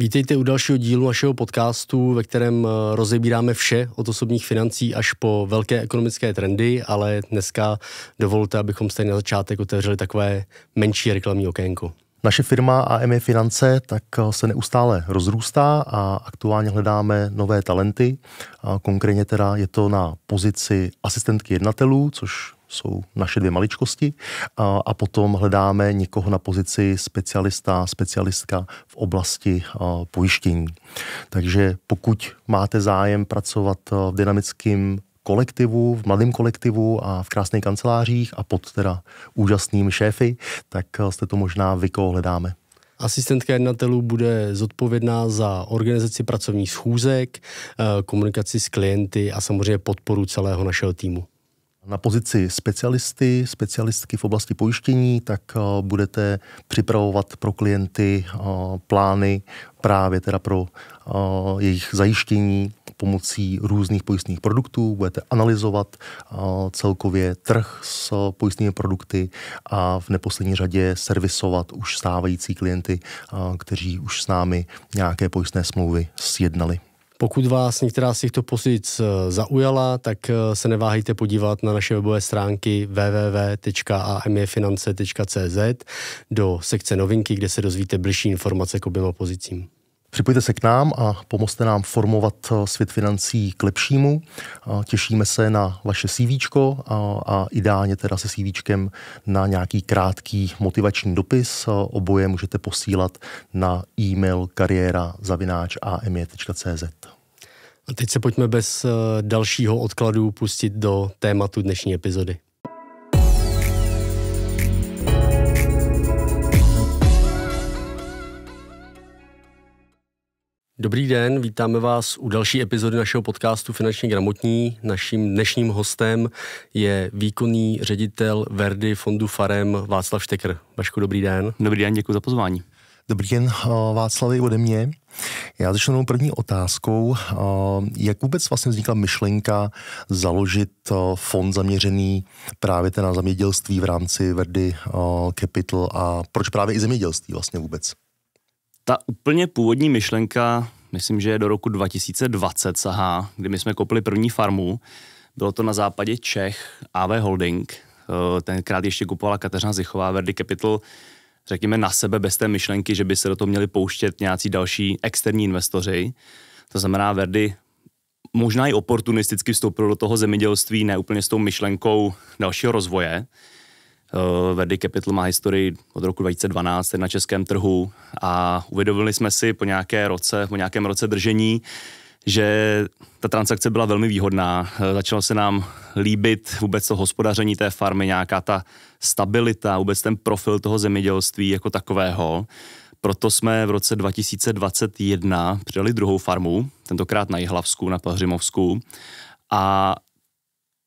Vítejte u dalšího dílu našeho podcastu, ve kterém eh, rozebíráme vše od osobních financí až po velké ekonomické trendy, ale dneska dovolte, abychom stejně na začátek otevřeli takové menší reklamní okénko. Naše firma AME Finance tak eh, se neustále rozrůstá a aktuálně hledáme nové talenty. A konkrétně teda je to na pozici asistentky jednatelů, což jsou naše dvě maličkosti a, a potom hledáme někoho na pozici specialista, specialistka v oblasti a, pojištění. Takže pokud máte zájem pracovat v dynamickém kolektivu, v mladém kolektivu a v krásných kancelářích a pod teda úžasnými šéfy, tak jste to možná vy, koho hledáme. Asistentka jednatelů bude zodpovědná za organizaci pracovních schůzek, komunikaci s klienty a samozřejmě podporu celého našeho týmu na pozici specialisty, specialistky v oblasti pojištění, tak eh, budete připravovat pro klienty eh, plány právě teda pro eh, jejich zajištění pomocí různých pojistných produktů, budete analyzovat celkově trh s pojistnými produkty a v neposlední řadě servisovat už stávající klienty, kteří už s námi nějaké pojistné smlouvy sjednali. Pokud vás některá z těchto pozic eh, zaujala, tak eh, se neváhejte podívat na naše webové stránky www.amfinance.cz do sekce novinky, kde se dozvíte bližší informace k oběma pozicím. Připojte se k nám a pomozte nám formovat eh, svět financí k lepšímu. Těšíme se na vaše CV a, ideálně teda se CV na nějaký krátký motivační dopis. Eh, oboje můžete posílat na e-mail kariéra.amje.cz. A teď se pojďme bez eh, dalšího odkladu pustit do tématu dnešní epizody. Dobrý den, vítáme vás u další epizody našeho podcastu Finančně gramotní. Naším dnešním hostem je výkonný ředitel Verdy fondu Farem Václav Štekr. Vašku, dobrý den. Dobrý den, děkuji za pozvání. Dobrý den, eh, Václavy, ode mě. Já začnu jenom první otázkou. Eh, jak vůbec vlastně vznikla myšlenka založit eh, fond zaměřený právě na zemědělství v rámci Verdy Capital a proč právě i zemědělství vlastně vůbec? Ta úplně původní myšlenka, myslím, že je do roku 2020 sahá, kdy my jsme kopli první farmu. Bylo to na západě Čech, AV Holding. Eh, tenkrát ještě kupovala Kateřina Zichová, Verdi Capital, řekněme na sebe bez té myšlenky, že by se do toho měli pouštět nějací další externí investoři. To znamená, Verdi možná i oportunisticky vstoupil do toho zemědělství, ne úplně s tou myšlenkou dalšího rozvoje. Eh, Verdi Capital má historii od roku 2012 na českém trhu a uvědomili jsme si po nějaké roce, po nějakém roce držení, že ta transakce byla velmi výhodná. Eh, Začalo se nám líbit vůbec to hospodaření té farmy, nějaká ta stabilita, vůbec ten profil toho zemědělství jako takového. Proto jsme v roce 2021 přidali druhou farmu, tentokrát na Jihlavsku, na Pahřimovsku. A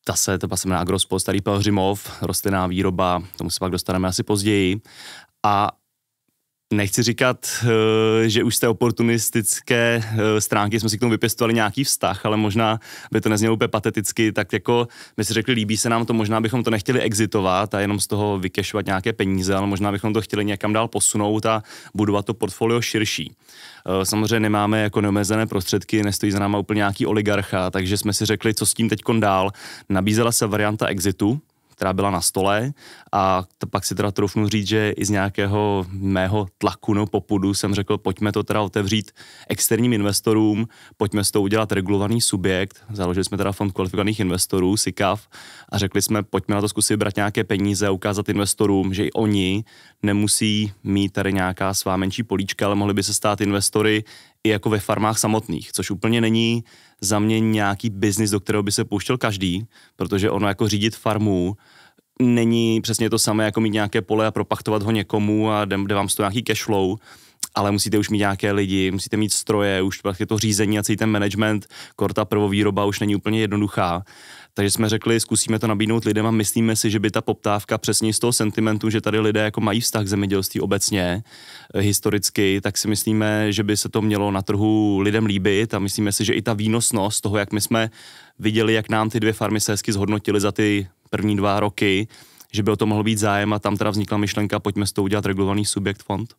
ta se, to se jmenuje Agrospol Starý Pelhřimov, rostlinná výroba, tomu se pak dostaneme asi později. A Nechci říkat, eh, že už z té oportunistické eh, stránky jsme si k tomu vypěstovali nějaký vztah, ale možná by to neznělo úplně pateticky, tak jako my si řekli, líbí se nám to, možná bychom to nechtěli exitovat a jenom z toho vykešovat nějaké peníze, ale možná bychom to chtěli někam dál posunout a budovat to portfolio širší. Eh, samozřejmě nemáme jako neomezené prostředky, nestojí za náma úplně nějaký oligarcha, takže jsme si řekli, co s tím teď dál. Nabízela se varianta exitu, která byla na stole a to pak si teda troufnu říct, že i z nějakého mého tlaku nebo popudu jsem řekl, pojďme to teda otevřít externím investorům, pojďme s to udělat regulovaný subjekt, založili jsme teda fond kvalifikovaných investorů, SICAF a řekli jsme, pojďme na to zkusit brát nějaké peníze, ukázat investorům, že i oni nemusí mít tady nějaká svá menší políčka, ale mohli by se stát investory i jako ve farmách samotných, což úplně není za mě nějaký biznis, do kterého by se pouštěl každý, protože ono jako řídit farmu není přesně to samé, jako mít nějaké pole a propachtovat ho někomu a jde, jde vám toho nějaký cash flow, ale musíte už mít nějaké lidi, musíte mít stroje, už je vlastně to řízení a celý ten management, korta prvovýroba už není úplně jednoduchá. Takže jsme řekli, zkusíme to nabídnout lidem a myslíme si, že by ta poptávka přesně z toho sentimentu, že tady lidé jako mají vztah k zemědělství obecně, eh, historicky, tak si myslíme, že by se to mělo na trhu lidem líbit a myslíme si, že i ta výnosnost toho, jak my jsme viděli, jak nám ty dvě farmy se hezky zhodnotily za ty první dva roky, že by o to mohl být zájem a tam teda vznikla myšlenka, pojďme s to udělat regulovaný subjekt fond.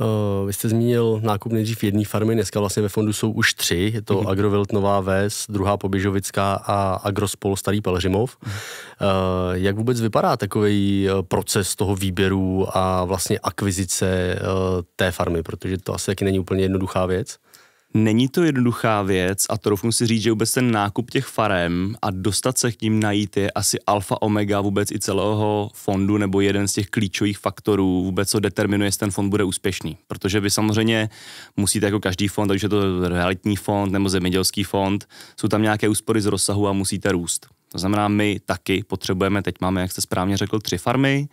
Eh, vy jste zmínil nákup nejdřív jedné farmy, dneska vlastně ve fondu jsou už tři, je to mm-hmm. Agrovilt Nová Ves, druhá Poběžovická a Agrospol Starý Pelřimov. Mm-hmm. Eh, jak vůbec vypadá takový eh, proces toho výběru a vlastně akvizice té farmy, protože to asi taky není úplně jednoduchá věc? Není to jednoduchá věc a to si říct, že vůbec ten nákup těch farem a dostat se k ním najít je asi alfa omega vůbec i celého fondu nebo jeden z těch klíčových faktorů vůbec, co determinuje, jestli ten fond bude úspěšný. Protože vy samozřejmě musíte jako každý fond, takže je to realitní fond nebo zemědělský fond, jsou tam nějaké úspory z rozsahu a musíte růst. To znamená, my taky potřebujeme, teď máme, jak jste správně řekl, tři farmy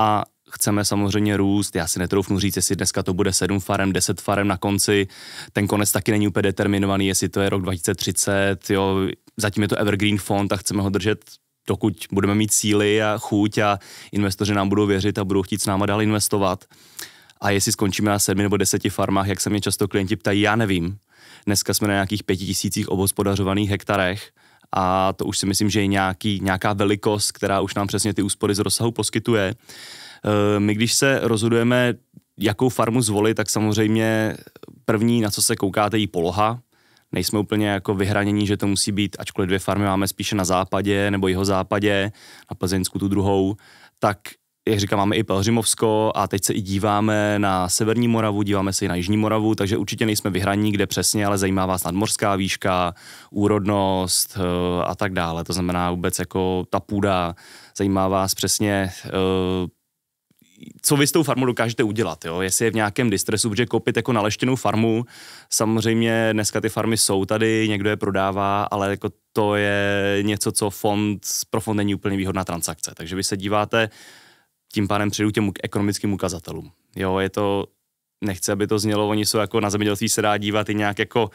a chceme samozřejmě růst. Já si netroufnu říct, jestli dneska to bude 7 farem, 10 farem na konci. Ten konec taky není úplně determinovaný, jestli to je rok 2030. Jo. Zatím je to Evergreen fond a chceme ho držet dokud budeme mít síly a chuť a investoři nám budou věřit a budou chtít s náma dál investovat. A jestli skončíme na sedmi nebo deseti farmách, jak se mě často klienti ptají, já nevím. Dneska jsme na nějakých pěti tisících obhospodařovaných hektarech a to už si myslím, že je nějaký, nějaká velikost, která už nám přesně ty úspory z rozsahu poskytuje. Eh, my, když se rozhodujeme, jakou farmu zvolit, tak samozřejmě první, na co se koukáte, je poloha. Nejsme úplně jako vyhranění, že to musí být, ačkoliv dvě farmy máme spíše na západě nebo jeho západě, na Plzeňsku tu druhou, tak jak říkám, máme i Pelhřimovsko a teď se i díváme na Severní Moravu, díváme se i na Jižní Moravu, takže určitě nejsme vyhraní, kde přesně, ale zajímá vás nadmořská výška, úrodnost eh, a tak dále. To znamená vůbec jako ta půda, zajímá vás přesně eh, co vy s tou farmou dokážete udělat, jo? jestli je v nějakém distresu, protože koupit jako naleštěnou farmu, samozřejmě dneska ty farmy jsou tady, někdo je prodává, ale jako to je něco, co fond, pro fond není úplně výhodná transakce. Takže vy se díváte, tím pádem přijdu těm ekonomickým ukazatelům. Jo, je to, nechci, aby to znělo, oni jsou jako na zemědělství se dá dívat i nějak jako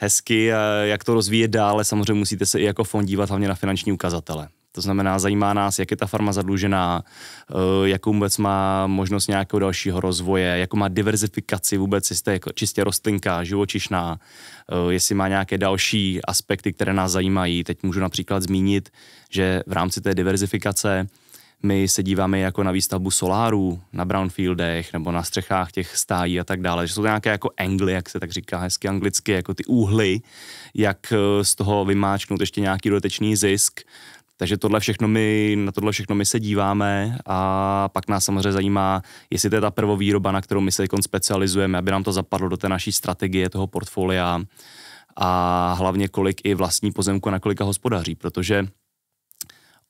hezky, eh, jak to rozvíjet dále, samozřejmě musíte se i jako fond dívat hlavně na finanční ukazatele. To znamená, zajímá nás, jak je ta farma zadlužená, eh, jakou vůbec má možnost nějakého dalšího rozvoje, jakou má diverzifikaci vůbec, jestli je jako čistě rostlinka, živočišná, eh, jestli má nějaké další aspekty, které nás zajímají. Teď můžu například zmínit, že v rámci té diverzifikace my se díváme jako na výstavbu solárů na brownfieldech nebo na střechách těch stájí a tak dále. Že jsou to nějaké jako angly, jak se tak říká hezky anglicky, jako ty úhly, jak eh, z toho vymáčknout ještě nějaký dodatečný zisk takže tohle všechno my, na tohle všechno my se díváme a pak nás samozřejmě zajímá, jestli to je ta prvovýroba, na kterou my se specializujeme, aby nám to zapadlo do té naší strategie, toho portfolia a hlavně kolik i vlastní pozemku na kolika hospodaří, protože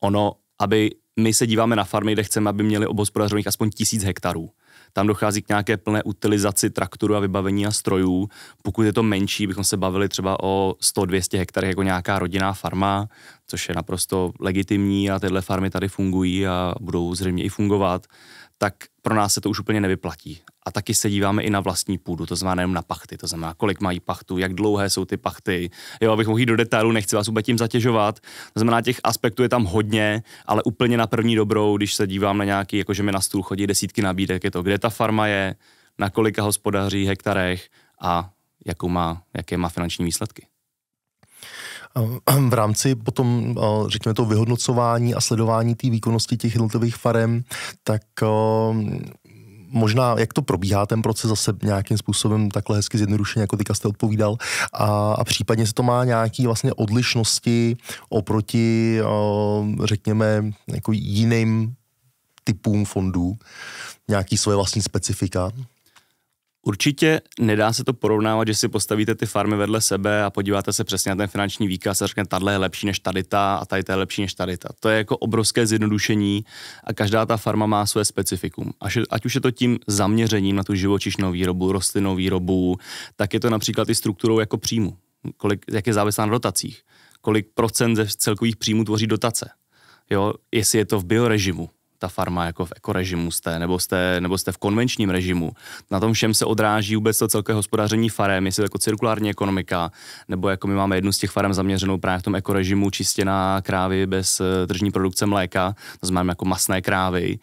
ono, aby my se díváme na farmy, kde chceme, aby měli obhospodařených aspoň tisíc hektarů tam dochází k nějaké plné utilizaci traktoru a vybavení a strojů. Pokud je to menší, bychom se bavili třeba o 100-200 hektarech jako nějaká rodinná farma, což je naprosto legitimní a tyhle farmy tady fungují a budou zřejmě i fungovat tak pro nás se to už úplně nevyplatí. A taky se díváme i na vlastní půdu, to znamená jenom na pachty, to znamená, kolik mají pachtu, jak dlouhé jsou ty pachty. Jo, abych mohl jít do detailu, nechci vás vůbec tím zatěžovat. To znamená, těch aspektů je tam hodně, ale úplně na první dobrou, když se dívám na nějaký, jakože mi na stůl chodí desítky nabídek, je to, kde ta farma je, na kolika hospodaří hektarech a jakou má, jaké má finanční výsledky. Ehm, v rámci potom, eh, řekněme, to vyhodnocování a sledování té výkonnosti těch jednotlivých farem, tak ehm, možná, jak to probíhá ten proces zase nějakým způsobem takhle hezky zjednodušeně, jako teďka jste odpovídal, a, a případně se to má nějaký vlastně odlišnosti oproti, ehm, řekněme, jako jiným typům fondů, nějaký svoje vlastní specifika? Určitě nedá se to porovnávat, že si postavíte ty farmy vedle sebe a podíváte se přesně na ten finanční výkaz a řeknete, tahle je lepší než tady ta a tady ta je lepší než tady ta. To je jako obrovské zjednodušení a každá ta farma má své specifikum. Až, ať už je to tím zaměřením na tu živočišnou výrobu, rostlinnou výrobu, tak je to například i strukturou jako příjmu, kolik, jak je závislá na dotacích, kolik procent ze celkových příjmů tvoří dotace, jo, jestli je to v biorežimu, ta farma jako v ekorežimu jste, nebo jste, nebo jste v konvenčním režimu. Na tom všem se odráží vůbec to celkové hospodaření farem, jestli jako cirkulární ekonomika, nebo jako my máme jednu z těch farem zaměřenou právě v tom ekorežimu čistě na krávy bez eh, tržní produkce mléka, to znamená jako masné krávy,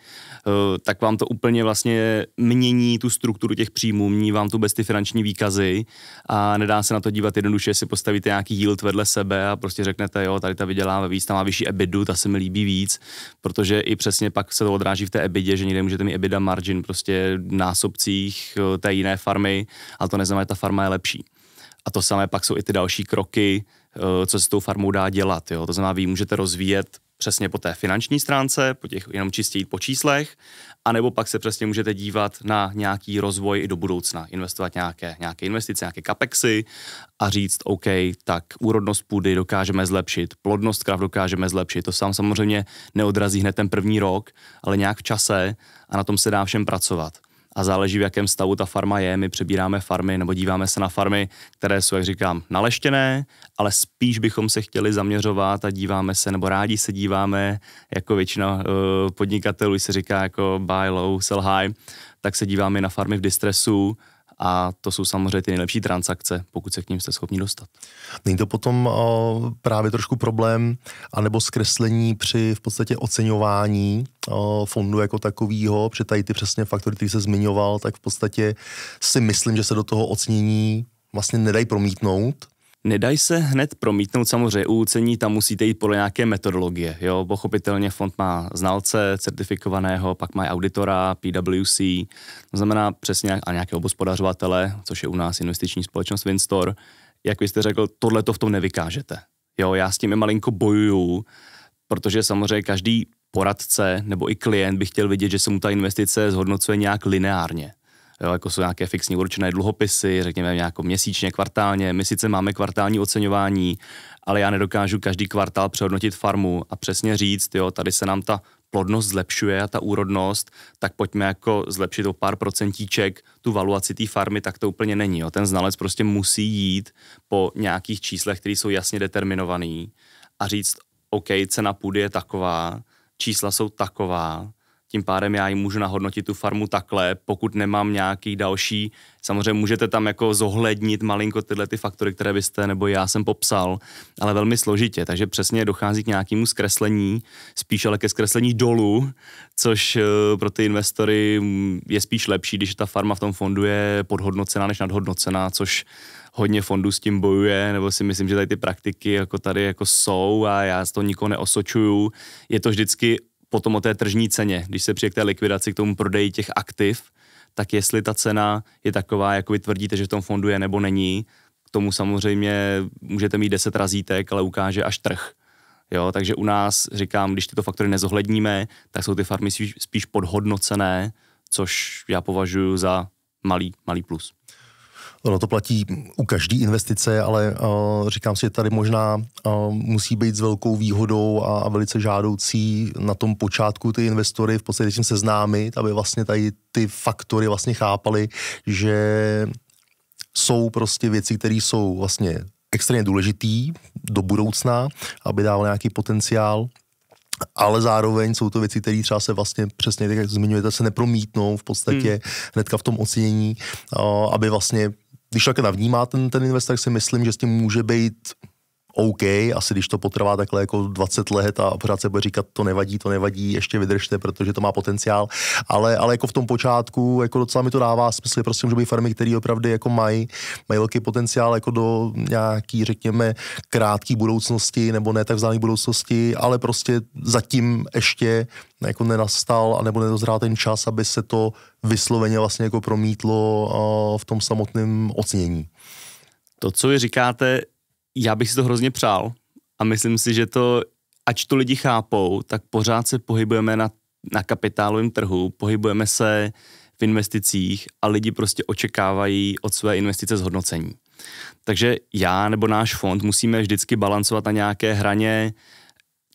eh, tak vám to úplně vlastně mění tu strukturu těch příjmů, mění vám tu bez ty finanční výkazy a nedá se na to dívat jednoduše, si postavíte nějaký yield vedle sebe a prostě řeknete, jo, tady ta vydělává víc, ta má vyšší EBITu, ta se mi líbí víc, protože i přesně pak tak se to odráží v té ebidě, že někde můžete mít ebida margin prostě v násobcích eh, té jiné farmy, ale to neznamená, že ta farma je lepší. A to samé pak jsou i ty další kroky, eh, co se s tou farmou dá dělat. Jo? To znamená, vy můžete rozvíjet přesně po té finanční stránce, po těch jenom čistě jít po číslech, anebo pak se přesně můžete dívat na nějaký rozvoj i do budoucna, investovat nějaké, nějaké investice, nějaké kapexy a říct, OK, tak úrodnost půdy dokážeme zlepšit, plodnost krav dokážeme zlepšit. To sám samozřejmě neodrazí hned ten první rok, ale nějak v čase a na tom se dá všem pracovat a záleží, v jakém stavu ta farma je. My přebíráme farmy nebo díváme se na farmy, které jsou, jak říkám, naleštěné, ale spíš bychom se chtěli zaměřovat a díváme se, nebo rádi se díváme, jako většina uh, podnikatelů se říká jako buy low, sell high, tak se díváme na farmy v distresu, a to jsou samozřejmě ty nejlepší transakce, pokud se k ním jste schopni dostat. Není to potom o, právě trošku problém, anebo zkreslení při v podstatě oceňování o, fondu jako takového, při tady ty přesně faktory, které se zmiňoval, tak v podstatě si myslím, že se do toho ocenění vlastně nedají promítnout, Nedají se hned promítnout, samozřejmě u ucení tam musíte jít podle nějaké metodologie. Jo? Pochopitelně fond má znalce certifikovaného, pak má auditora, PwC, to znamená přesně a nějaké obospodařovatele, což je u nás investiční společnost Winstor. Jak vy jste řekl, tohle to v tom nevykážete. Jo, já s tím malinko bojuju, protože samozřejmě každý poradce nebo i klient by chtěl vidět, že se mu ta investice zhodnocuje nějak lineárně jo, jako jsou nějaké fixní určené dluhopisy, řekněme nějakou měsíčně, kvartálně. My sice máme kvartální oceňování, ale já nedokážu každý kvartál přehodnotit farmu a přesně říct, jo, tady se nám ta plodnost zlepšuje a ta úrodnost, tak pojďme jako zlepšit o pár procentíček tu valuaci té farmy, tak to úplně není. Jo. Ten znalec prostě musí jít po nějakých číslech, které jsou jasně determinované a říct, OK, cena půdy je taková, čísla jsou taková, tím pádem já jim můžu nahodnotit tu farmu takhle, pokud nemám nějaký další, samozřejmě můžete tam jako zohlednit malinko tyhle ty faktory, které byste nebo já jsem popsal, ale velmi složitě, takže přesně dochází k nějakému zkreslení, spíš ale ke zkreslení dolů, což eh, pro ty investory mm, je spíš lepší, když ta farma v tom fondu je podhodnocená než nadhodnocená, což hodně fondů s tím bojuje, nebo si myslím, že tady ty praktiky jako tady jako jsou a já z toho nikoho neosočuju. Je to vždycky potom o té tržní ceně, když se přijde k té likvidaci, k tomu prodeji těch aktiv, tak jestli ta cena je taková, jak vy tvrdíte, že v tom fondu je nebo není, k tomu samozřejmě můžete mít 10 razítek, ale ukáže až trh. Jo, takže u nás, říkám, když tyto faktory nezohledníme, tak jsou ty farmy spíš, spíš podhodnocené, což já považuji za malý, malý plus. Ono to platí u každé investice, ale uh, říkám si, že tady možná uh, musí být s velkou výhodou a, a velice žádoucí na tom počátku ty investory v podstatě tím seznámit, aby vlastně tady ty faktory vlastně chápali, že jsou prostě věci, které jsou vlastně extrémně důležitý do budoucna, aby dával nějaký potenciál ale zároveň jsou to věci, které třeba se vlastně přesně tak, jak zmiňujete, se nepromítnou v podstatě hmm. hnedka v tom ocenění, eh, aby vlastně když také navnímá ten, ten investor, si myslím, že s tím může být OK, asi když to potrvá takhle jako 20 let a pořád se bude říkat, to nevadí, to nevadí, ještě vydržte, protože to má potenciál, ale, ale jako v tom počátku, jako docela mi to dává smysl, prostě můžou být farmy, které opravdu jako mají, mají velký potenciál jako do nějaký, řekněme, krátké budoucnosti nebo ne tak vzdálené budoucnosti, ale prostě zatím ještě jako nenastal a nebo nedozrál ten čas, aby se to vysloveně vlastně jako promítlo v tom samotném ocenění. To, co vy říkáte, já bych si to hrozně přál a myslím si, že to, ač to lidi chápou, tak pořád se pohybujeme na, na kapitálovém trhu, pohybujeme se v investicích a lidi prostě očekávají od své investice zhodnocení. Takže já nebo náš fond musíme vždycky balancovat na nějaké hraně,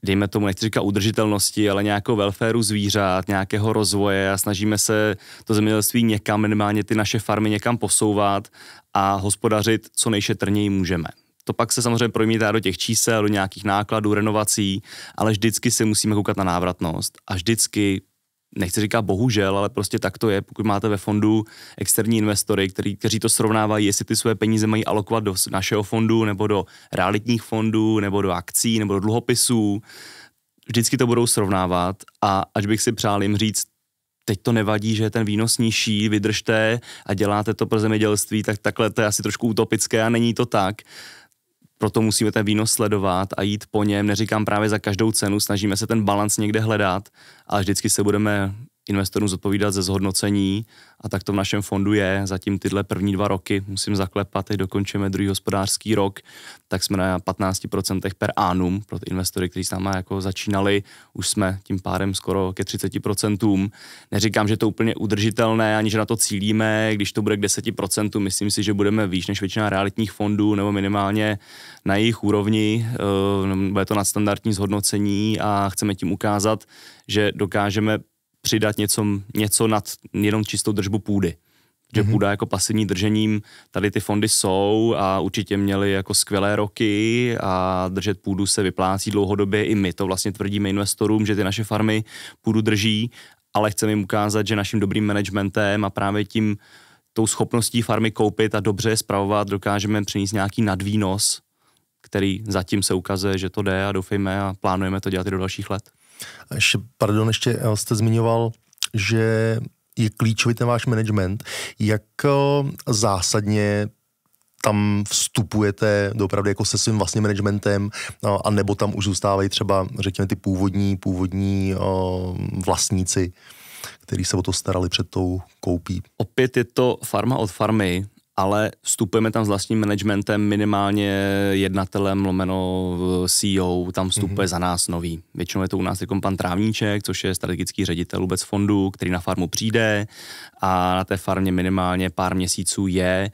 dejme tomu, nechci říkat udržitelnosti, ale nějakou welfareu zvířat, nějakého rozvoje a snažíme se to zemědělství někam, minimálně ty naše farmy někam posouvat a hospodařit co nejšetrněji můžeme to pak se samozřejmě promítá do těch čísel, do nějakých nákladů, renovací, ale vždycky se musíme koukat na návratnost a vždycky nechci říkat bohužel, ale prostě tak to je, pokud máte ve fondu externí investory, který, kteří to srovnávají, jestli ty své peníze mají alokovat do našeho fondu, nebo do realitních fondů, nebo do akcí, nebo do dluhopisů, vždycky to budou srovnávat a až bych si přál jim říct, teď to nevadí, že je ten výnos nižší, vydržte a děláte to pro zemědělství, tak takhle to je asi trošku utopické a není to tak proto musíme ten výnos sledovat a jít po něm. Neříkám právě za každou cenu, snažíme se ten balans někde hledat, ale vždycky se budeme investorům zodpovídat ze zhodnocení a tak to v našem fondu je. Zatím tyhle první dva roky musím zaklepat, teď dokončíme druhý hospodářský rok, tak jsme na 15% per annum pro ty investory, kteří s náma jako začínali, už jsme tím pádem skoro ke 30%. Neříkám, že to úplně udržitelné, ani že na to cílíme, když to bude k 10%, myslím si, že budeme výš než většina realitních fondů nebo minimálně na jejich úrovni, eh, bude to nadstandardní zhodnocení a chceme tím ukázat, že dokážeme přidat něco, něco nad jenom čistou držbu půdy. Že mm-hmm. půda jako pasivní držením, tady ty fondy jsou a určitě měli jako skvělé roky a držet půdu se vyplácí dlouhodobě. I my to vlastně tvrdíme investorům, že ty naše farmy půdu drží, ale chceme jim ukázat, že naším dobrým managementem a právě tím tou schopností farmy koupit a dobře je spravovat, dokážeme přinést nějaký nadvýnos, který zatím se ukazuje, že to jde a doufejme a plánujeme to dělat i do dalších let. Ještě, pardon, ještě eh, jste zmiňoval, že je klíčový ten váš management. Jak eh, zásadně tam vstupujete dopravdy jako se svým vlastním managementem, eh, a nebo tam už zůstávají třeba, řekněme, ty původní, původní vlastníci, kteří se o to starali před tou koupí. Opět je to farma od farmy ale vstupujeme tam s vlastním managementem, minimálně jednatelem, lomeno CEO, tam vstupuje mm-hmm. za nás nový. Většinou je to u nás jako pan Trávníček, což je strategický ředitel vůbec fondu, který na farmu přijde a na té farmě minimálně pár měsíců je,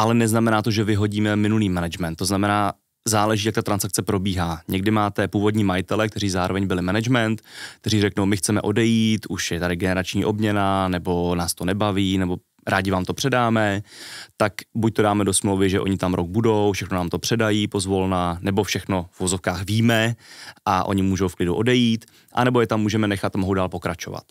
ale neznamená to, že vyhodíme minulý management. To znamená, záleží, jak ta transakce probíhá. Někdy máte původní majitele, kteří zároveň byli management, kteří řeknou, my chceme odejít, už je tady generační obměna, nebo nás to nebaví, nebo rádi vám to předáme, tak buď to dáme do smlouvy, že oni tam rok budou, všechno nám to předají pozvolna, nebo všechno v vozovkách víme a oni můžou v klidu odejít, anebo je tam můžeme nechat a mohou dál pokračovat.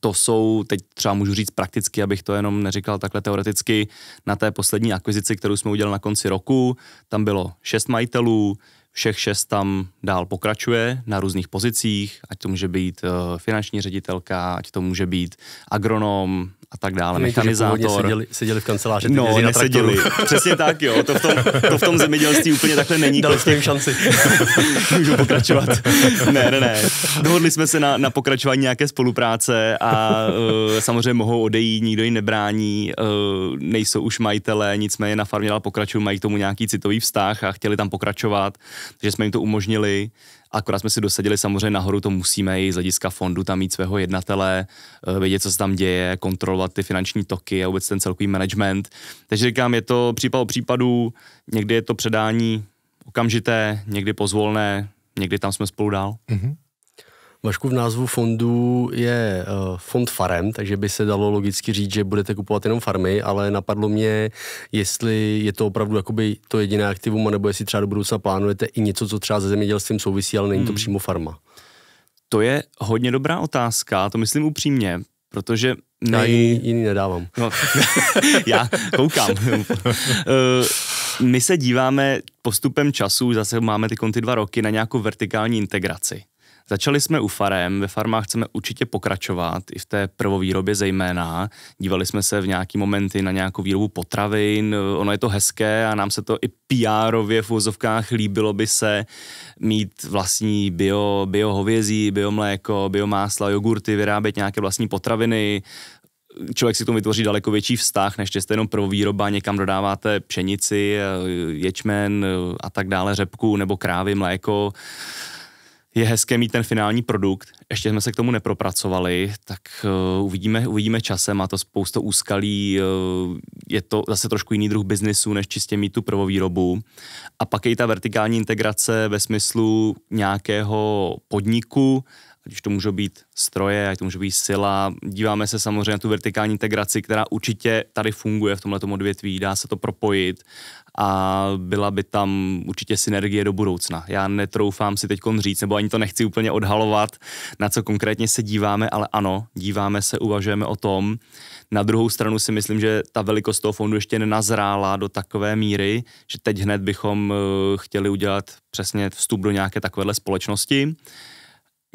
To jsou, teď třeba můžu říct prakticky, abych to jenom neříkal takhle teoreticky, na té poslední akvizici, kterou jsme udělali na konci roku, tam bylo šest majitelů, všech šest tam dál pokračuje na různých pozicích, ať to může být eh, finanční ředitelka, ať to může být agronom, a tak dále. Mechanizátor. Seděli, seděli v kanceláři. No, neseděli. Přesně tak, jo. To v tom, to v tom zemědělství úplně takhle není. Dali prostě. jsme jim šanci. Můžu pokračovat. Ne, ne, ne. Dohodli jsme se na, na pokračování nějaké spolupráce a uh, samozřejmě mohou odejít, nikdo jim nebrání, uh, nejsou už majitelé, nicméně na farmě dál pokračují, mají k tomu nějaký citový vztah a chtěli tam pokračovat, takže jsme jim to umožnili. Akorát jsme si dosadili samozřejmě nahoru, to musíme i z hlediska fondu tam mít svého jednatele, eh, vědět, co se tam děje, kontrolovat ty finanční toky a vůbec ten celkový management. Takže říkám, je to případ o případu, někdy je to předání okamžité, někdy pozvolné, někdy tam jsme spolu dál. Mm-hmm. Vašku, v názvu fondu je uh, fond farem, takže by se dalo logicky říct, že budete kupovat jenom farmy, ale napadlo mě, jestli je to opravdu jakoby to jediné aktivum, nebo jestli třeba do budoucna plánujete i něco, co třeba se zemědělstvím souvisí, ale není to hmm. přímo farma. To je hodně dobrá otázka, to myslím upřímně, protože nej... Já jiný, jiný nedávám. No, já koukám. Eh, my se díváme postupem času, zase máme ty konty dva roky, na nějakou vertikální integraci. Začali jsme u farem, ve farmách chceme určitě pokračovat, i v té prvovýrobě zejména. Dívali jsme se v nějaký momenty na nějakou výrobu potravin, ono je to hezké a nám se to i pr v úzovkách líbilo by se mít vlastní bio, bio hovězí, bio mléko, bio másla, jogurty, vyrábět nějaké vlastní potraviny, člověk si k tomu vytvoří daleko větší vztah, než jste jenom prvovýroba, někam dodáváte pšenici, ječmen a tak dále, řepku nebo krávy, mléko je hezké mít ten finální produkt. Ještě jsme se k tomu nepropracovali, tak uh, uvidíme, uvidíme časem. Má to spoustu úskalí, uh, je to zase trošku jiný druh biznisu, než čistě mít tu prvovýrobu. A pak je i ta vertikální integrace ve smyslu nějakého podniku ať už to můžou být stroje, ať to může být sila. Díváme se samozřejmě na tu vertikální integraci, která určitě tady funguje v tomto odvětví, dá se to propojit a byla by tam určitě synergie do budoucna. Já netroufám si teď říct, nebo ani to nechci úplně odhalovat, na co konkrétně se díváme, ale ano, díváme se, uvažujeme o tom. Na druhou stranu si myslím, že ta velikost toho fondu ještě nenazrála do takové míry, že teď hned bychom eh, chtěli udělat přesně vstup do nějaké takovéhle společnosti.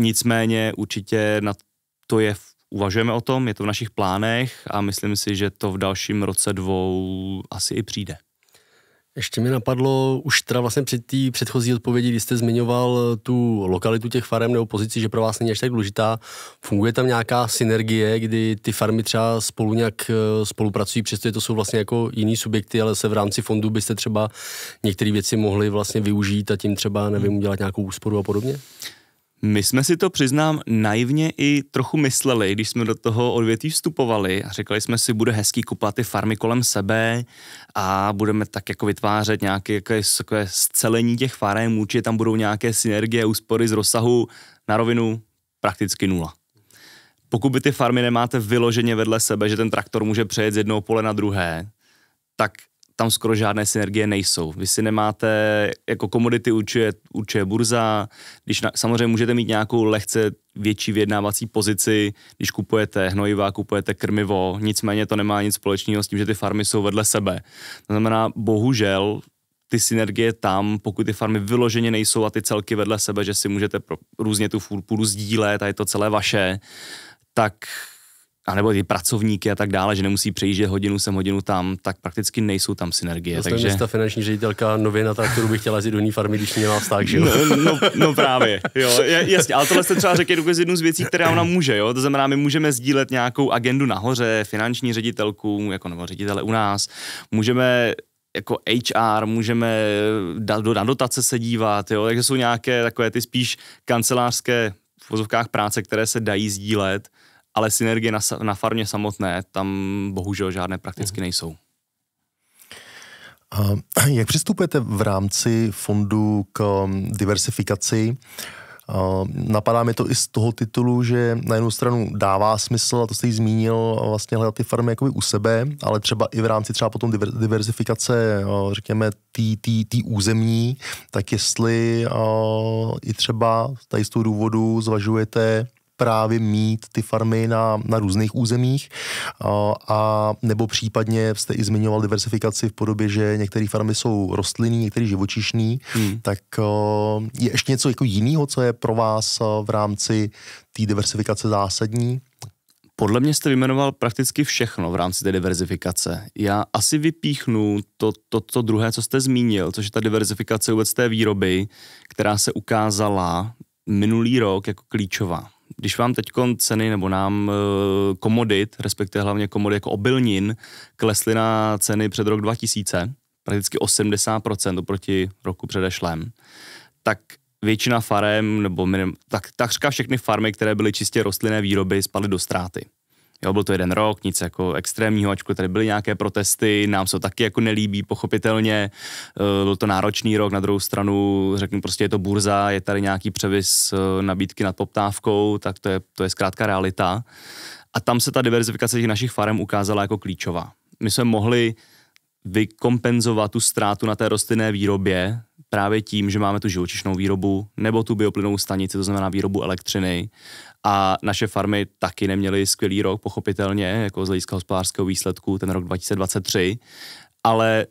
Nicméně určitě na to je, uvažujeme o tom, je to v našich plánech a myslím si, že to v dalším roce dvou asi i přijde. Ještě mi napadlo, už teda vlastně před té předchozí odpovědi, kdy jste zmiňoval eh, tu lokalitu těch farem nebo pozici, že pro vás není až tak důležitá. Funguje tam nějaká synergie, kdy ty farmy třeba spolu nějak eh, spolupracují, přestože to jsou vlastně jako jiný subjekty, ale se v rámci fondu byste třeba některé věci mohli vlastně využít a tím třeba, nevím, hmm. udělat nějakou úsporu a podobně? My jsme si to, přiznám, naivně i trochu mysleli, když jsme do toho odvětví vstupovali a řekli jsme si, bude hezký kupovat ty farmy kolem sebe a budeme tak jako vytvářet nějaké jako scelení těch farem, určitě tam budou nějaké synergie, úspory z rozsahu na rovinu prakticky nula. Pokud by ty farmy nemáte vyloženě vedle sebe, že ten traktor může přejet z jednoho pole na druhé, tak tam skoro žádné synergie nejsou. Vy si nemáte, jako komodity určuje, určuje burza, když na, samozřejmě můžete mít nějakou lehce větší vyjednávací pozici, když kupujete hnojiva, kupujete krmivo, nicméně to nemá nic společného s tím, že ty farmy jsou vedle sebe. To znamená, bohužel ty synergie tam, pokud ty farmy vyloženě nejsou a ty celky vedle sebe, že si můžete pro, různě tu půdu sdílet a je to celé vaše, tak anebo ty pracovníky a tak dále, že nemusí přejíždět hodinu sem, hodinu tam, tak prakticky nejsou tam synergie. To takže ta finanční ředitelka novina, na kterou by chtěla jít do ní farmy, když nemá vztah, že jo? No, no, no právě, jo, jasně, ale tohle jste třeba řekl z jednu z věcí, která ona může, jo, to znamená, my můžeme sdílet nějakou agendu nahoře, finanční ředitelku, jako nebo ředitele u nás, můžeme jako HR, můžeme do, na dotace se dívat, jo, takže jsou nějaké takové ty spíš kancelářské v vozovkách práce, které se dají sdílet, ale synergie na, na farmě samotné tam bohužel žádné prakticky mhm. nejsou. A jak přistupujete v rámci fondu k mm, diversifikaci? Napadá mi to i z toho titulu, že na jednu stranu dává smysl, a to jste ji zmínil, vlastně hledat ty farmy jakoby u sebe, ale třeba i v rámci třeba potom diversifikace, řekněme, té územní, tak jestli i třeba tady z toho důvodu zvažujete právě mít ty farmy na, na různých územích a, a nebo případně jste i zmiňoval diversifikaci v podobě, že některé farmy jsou rostlinný, některé živočišný, hmm. tak eh, je ještě něco jako jiného, co je pro vás eh, v rámci té diversifikace zásadní? Podle mě jste vyjmenoval prakticky všechno v rámci té diverzifikace. Já asi vypíchnu to, to, to druhé, co jste zmínil, což je ta diverzifikace vůbec té výroby, která se ukázala minulý rok jako klíčová. Když vám teď ceny nebo nám eh, komodit, respektive hlavně komodit jako obilnin, klesly na ceny před rok 2000, prakticky 80% oproti roku předešlém, tak většina farem, nebo minim, tak, takřka všechny farmy, které byly čistě rostlinné výroby, spadly do ztráty. Jo, byl to jeden rok, nic jako extrémního, ačkoliv tady byly nějaké protesty, nám se to taky jako nelíbí, pochopitelně. Eh, byl to náročný rok, na druhou stranu, řeknu prostě, je to burza, je tady nějaký převis eh, nabídky nad poptávkou, tak to je, to je zkrátka realita. A tam se ta diverzifikace těch našich farem ukázala jako klíčová. My jsme mohli vykompenzovat tu ztrátu na té rostlinné výrobě právě tím, že máme tu živočišnou výrobu nebo tu bioplynovou stanici, to znamená výrobu elektřiny. A naše farmy taky neměly skvělý rok, pochopitelně, jako z hlediska hospodářského výsledku, ten rok 2023, ale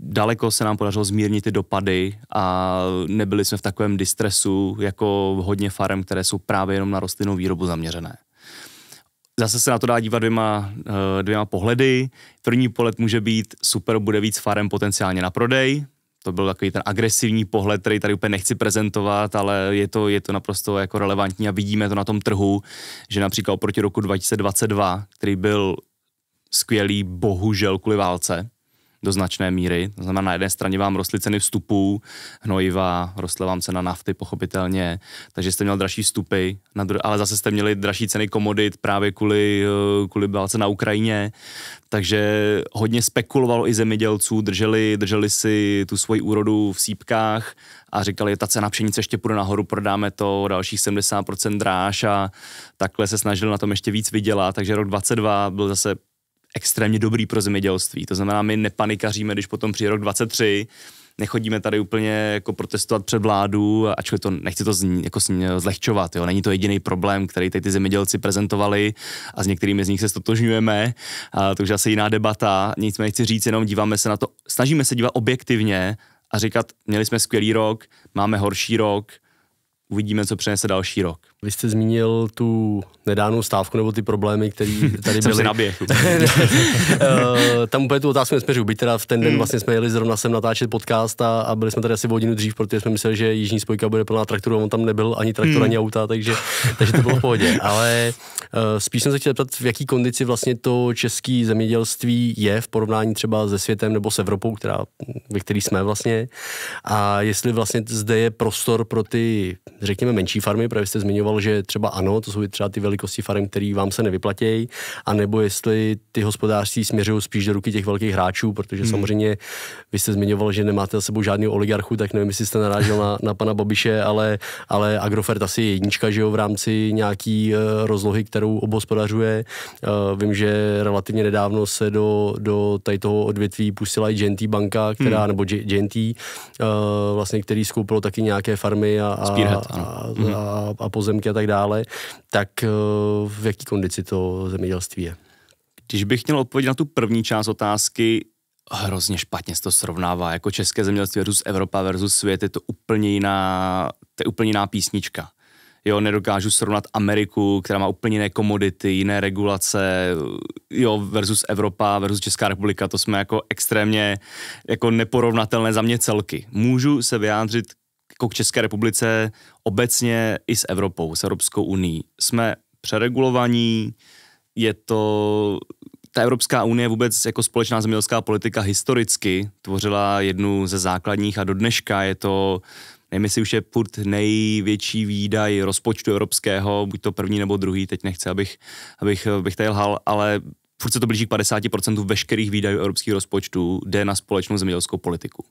daleko se nám podařilo zmírnit ty dopady a nebyli jsme v takovém distresu jako hodně farm, které jsou právě jenom na rostlinnou výrobu zaměřené. Zase se na to dá dívat dvěma, eh, dvěma pohledy. První pohled může být, super, bude víc farem potenciálně na prodej, to byl takový ten agresivní pohled, který tady úplně nechci prezentovat, ale je to, je to naprosto jako relevantní a vidíme to na tom trhu, že například oproti roku 2022, který byl skvělý bohužel kvůli válce, do značné míry. To znamená, na jedné straně vám rostly ceny vstupů, hnojiva, rostla vám cena nafty, pochopitelně, takže jste měl dražší vstupy, na dru- ale zase jste měli dražší ceny komodit právě kvůli, eh, kvůli válce na Ukrajině, takže hodně spekulovalo i zemědělců, drželi, drželi si tu svoji úrodu v sípkách a říkali, ta cena pšenice ještě půjde nahoru, prodáme to dalších 70% dráž a takhle se snažili na tom ještě víc vydělat, takže rok 22 byl zase extrémně dobrý pro zemědělství. To znamená, my nepanikaříme, když potom přijde rok 23, nechodíme tady úplně jako protestovat před vládu, ačkoliv to nechci to z, jako zlehčovat, jo. není to jediný problém, který tady ty zemědělci prezentovali a s některými z nich se stotožňujeme, a to už asi jiná debata, nicméně chci říct, jenom díváme se na to, snažíme se dívat objektivně a říkat, měli jsme skvělý rok, máme horší rok, uvidíme, co přinese další rok. Vy jste zmínil tu nedávnou stávku nebo ty problémy, které tady byly. nabije. Eh, tam úplně tu otázku nesměřu, byť teda v ten den hmm. vlastně jsme jeli zrovna sem natáčet podcast a, a byli jsme tady asi o hodinu dřív, protože jsme mysleli, že jižní spojka bude plná traktoru, a on tam nebyl ani traktor, hmm. ani auta, takže, takže to bylo v pohodě. Ale uh, spíš jsem se chtěl zeptat, v jaký kondici vlastně to české zemědělství je v porovnání třeba se světem nebo s Evropou, která, ve který jsme vlastně. A jestli vlastně zde je prostor pro ty, řekněme, menší farmy, právě jste zmiňoval zmiňovalo, že třeba ano, to jsou třeba ty velikosti farem, které vám se nevyplatějí, anebo jestli ty hospodářství směřují spíš do ruky těch velkých hráčů, protože hmm. samozřejmě vy jste zmiňoval, že nemáte za sebou žádný oligarchu, tak nevím, jestli jste narážel na, na pana Babiše, ale, ale Agrofert asi je jednička, že jo, v rámci nějaký uh, rozlohy, kterou obhospodařuje. Uh, vím, že relativně nedávno se do, do tady toho odvětví pustila i GNT banka, která, hmm. nebo GNT, uh, eh, vlastně, který skoupilo taky nějaké farmy a, a, Spearhead, a, a, hmm. a, a pozemky pozemky a tak dále, tak eh, v jaký kondici to zemědělství je. Když bych měl odpovědět na tu první část otázky, hrozně špatně se to srovnává. Jako české zemědělství versus Evropa versus svět je to úplně jiná, to je úplně jiná písnička. Jo, nedokážu srovnat Ameriku, která má úplně jiné komodity, jiné regulace, jo, versus Evropa, versus Česká republika, to jsme jako extrémně jako neporovnatelné za mě celky. Můžu se vyjádřit jako k České republice obecně i s Evropou, s Evropskou uní. Jsme přeregulovaní, je to ta Evropská unie vůbec jako společná zemědělská politika historicky tvořila jednu ze základních a do dneška je to, nevím jestli už je furt největší výdaj rozpočtu evropského, buď to první nebo druhý, teď nechci, abych, abych, abych tady lhal, ale furt se to blíží k 50% veškerých výdajů evropských rozpočtů jde na společnou zemědělskou politiku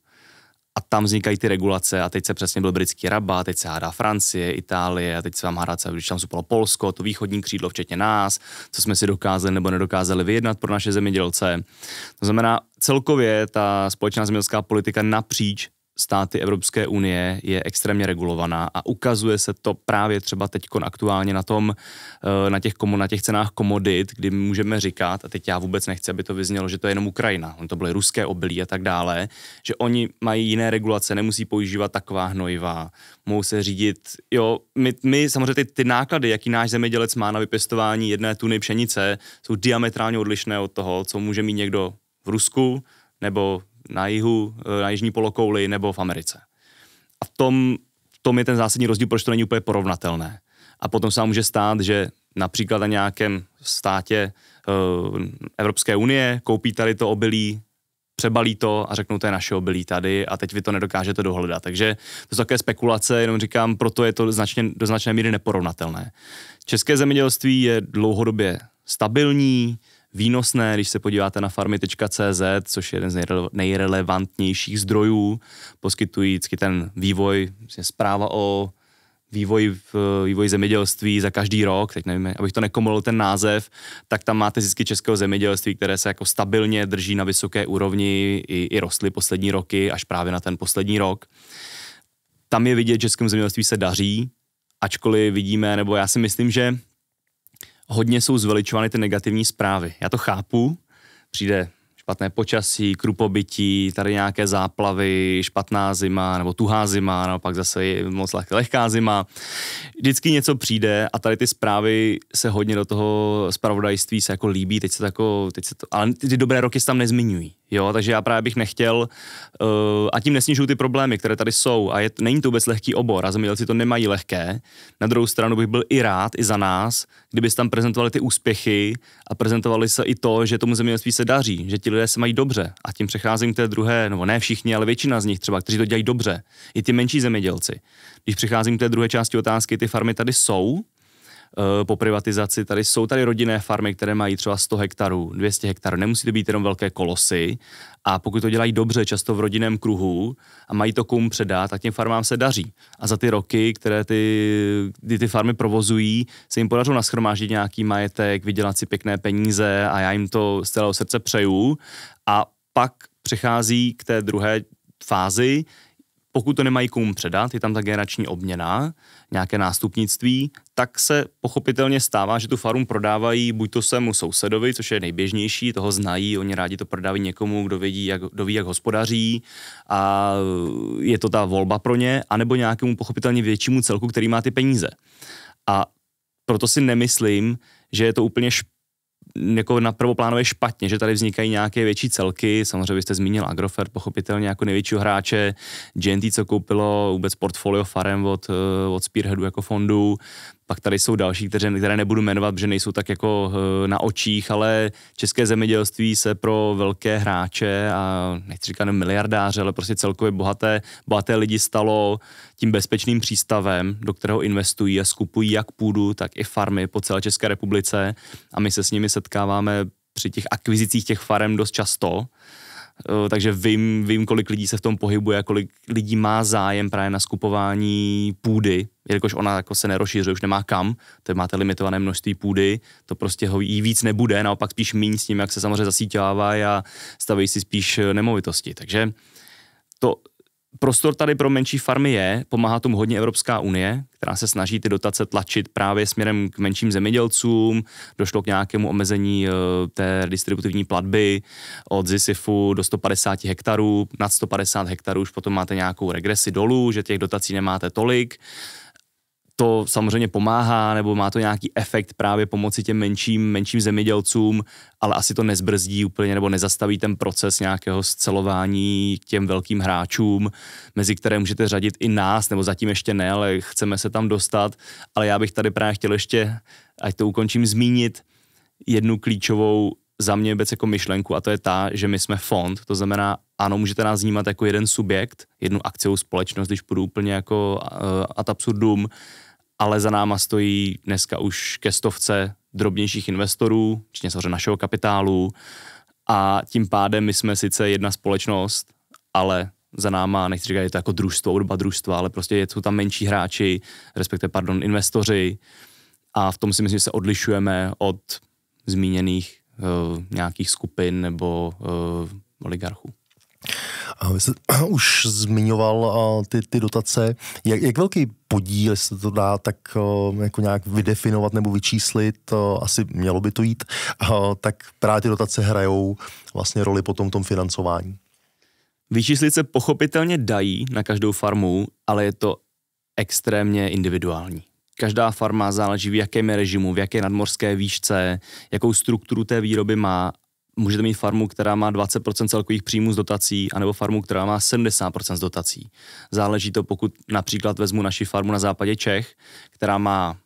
a tam vznikají ty regulace a teď se přesně byl britský rabá, teď se hádá Francie, Itálie a teď se vám hádá, co, když tam supalo Polsko, to východní křídlo včetně nás, co jsme si dokázali nebo nedokázali vyjednat pro naše zemědělce. To znamená, celkově ta společná zemědělská politika napříč státy Evropské unie je extrémně regulovaná a ukazuje se to právě třeba teď aktuálně na tom, eh, na těch, komu, na těch cenách komodit, kdy můžeme říkat, a teď já vůbec nechci, aby to vyznělo, že to je jenom Ukrajina, on to byly ruské obilí a tak dále, že oni mají jiné regulace, nemusí používat taková hnojiva, mohou se řídit, jo, my, my samozřejmě ty, ty náklady, jaký náš zemědělec má na vypěstování jedné tuny pšenice, jsou diametrálně odlišné od toho, co může mít někdo v Rusku, nebo na jihu, eh, na jižní polokouli nebo v Americe. A v tom, v tom je ten zásadní rozdíl, proč to není úplně porovnatelné. A potom se může stát, že například na nějakém státě eh, Evropské unie koupí tady to obilí, přebalí to a řeknou, to je naše obilí tady a teď vy to nedokážete dohledat. Takže to jsou také spekulace, jenom říkám, proto je to značně, do značné míry neporovnatelné. České zemědělství je dlouhodobě stabilní, výnosné, když se podíváte na farmy.cz, což je jeden z nejrelevantnějších zdrojů, vždycky ten vývoj, je zpráva o vývoj, v, vývoj zemědělství za každý rok, teď nevím, abych to nekomolil ten název, tak tam máte zisky českého zemědělství, které se jako stabilně drží na vysoké úrovni, i, i rostly poslední roky, až právě na ten poslední rok. Tam je vidět, že českému zemědělství se daří, ačkoliv vidíme, nebo já si myslím, že hodně jsou zveličovány ty negativní zprávy. Já to chápu, přijde špatné počasí, krupobytí, tady nějaké záplavy, špatná zima nebo tuhá zima, nebo pak zase je moc lehká, lehká zima. Vždycky něco přijde a tady ty zprávy se hodně do toho zpravodajství se jako líbí, teď se to jako, teď se to, ale ty dobré roky se tam nezmiňují. Jo, takže já právě bych nechtěl, uh, a tím nesnižuju ty problémy, které tady jsou, a je, není to vůbec lehký obor, a zemědělci to nemají lehké. Na druhou stranu bych byl i rád, i za nás, kdyby tam prezentovali ty úspěchy a prezentovali se i to, že tomu zemědělství se daří, že ti lidé se mají dobře. A tím přecházím k té druhé, nebo ne všichni, ale většina z nich třeba, kteří to dělají dobře, i ty menší zemědělci. Když přecházím k té druhé části otázky, ty farmy tady jsou, Eh, po privatizaci. Tady jsou tady rodinné farmy, které mají třeba 100 hektarů, 200 hektarů. Nemusí to být jenom velké kolosy. A pokud to dělají dobře, často v rodinném kruhu a mají to kum předat, tak těm farmám se daří. A za ty roky, které ty, kdy ty farmy provozují, se jim podařilo naschromáždit nějaký majetek, vydělat si pěkné peníze a já jim to z celého srdce přeju. A pak přechází k té druhé fázi, pokud to nemají komu předat, je tam ta generační obměna, nějaké nástupnictví, tak se pochopitelně stává, že tu farmu prodávají buď to svému sousedovi, což je nejběžnější, toho znají, oni rádi to prodávají někomu, kdo, vědí, jak, kdo ví, jak hospodaří a je to ta volba pro ně, anebo nějakému pochopitelně většímu celku, který má ty peníze. A proto si nemyslím, že je to úplně špatné jako na prvoplánově špatně, že tady vznikají nějaké větší celky, samozřejmě byste zmínil agrofer, pochopitelně jako největšího hráče, GNT, co koupilo vůbec portfolio farem od, eh, od Spearheadu jako fondu, pak tady jsou další, které, které nebudu jmenovat, protože nejsou tak jako eh, na očích, ale české zemědělství se pro velké hráče a nechci říkat miliardáře, ale prostě celkově bohaté, bohaté lidi stalo tím bezpečným přístavem, do kterého investují a skupují jak půdu, tak i farmy po celé České republice a my se s nimi setkáváme při těch akvizicích těch farem dost často Eh, takže vím, vím, kolik lidí se v tom pohybuje a kolik lidí má zájem právě na skupování půdy, jelikož ona jako se nerozšířuje, už nemá kam, to máte limitované množství půdy, to prostě ho jí víc nebude, naopak spíš míň s tím, jak se samozřejmě zasítělává a staví si spíš nemovitosti. Takže to prostor tady pro menší farmy je, pomáhá tomu hodně Evropská unie, která se snaží ty dotace tlačit právě směrem k menším zemědělcům, došlo k nějakému omezení eh, té distributivní platby od ZISIFu do 150 hektarů, nad 150 hektarů už potom máte nějakou regresi dolů, že těch dotací nemáte tolik, to samozřejmě pomáhá, nebo má to nějaký efekt právě pomoci těm menším, menším zemědělcům, ale asi to nezbrzdí úplně nebo nezastaví ten proces nějakého scelování těm velkým hráčům, mezi které můžete řadit i nás, nebo zatím ještě ne, ale chceme se tam dostat. Ale já bych tady právě chtěl ještě, ať to ukončím, zmínit jednu klíčovou za mě vůbec jako myšlenku a to je ta, že my jsme fond, to znamená, ano, můžete nás vnímat jako jeden subjekt, jednu akciovou společnost, když půjdu úplně jako uh, ad absurdum, ale za náma stojí dneska už ke stovce drobnějších investorů, včetně samozřejmě našeho kapitálu a tím pádem my jsme sice jedna společnost, ale za náma, nechci říkat, je to jako družstvo, urba družstva, ale prostě jsou tam menší hráči, respektive, pardon, investoři a v tom si myslím, že se odlišujeme od zmíněných uh, nějakých skupin nebo uh, oligarchů. A vy jste už zmiňoval ty, ty dotace. Jak, jak velký podíl, jestli to dá tak jako nějak vydefinovat nebo vyčíslit, asi mělo by to jít, tak právě ty dotace hrajou vlastně roli potom v tom financování. Vyčíslit se pochopitelně dají na každou farmu, ale je to extrémně individuální. Každá farma záleží v jakém režimu, v jaké nadmorské výšce, jakou strukturu té výroby má můžete mít farmu, která má 20% celkových příjmů z dotací, anebo farmu, která má 70% z dotací. Záleží to, pokud například vezmu naši farmu na západě Čech, která má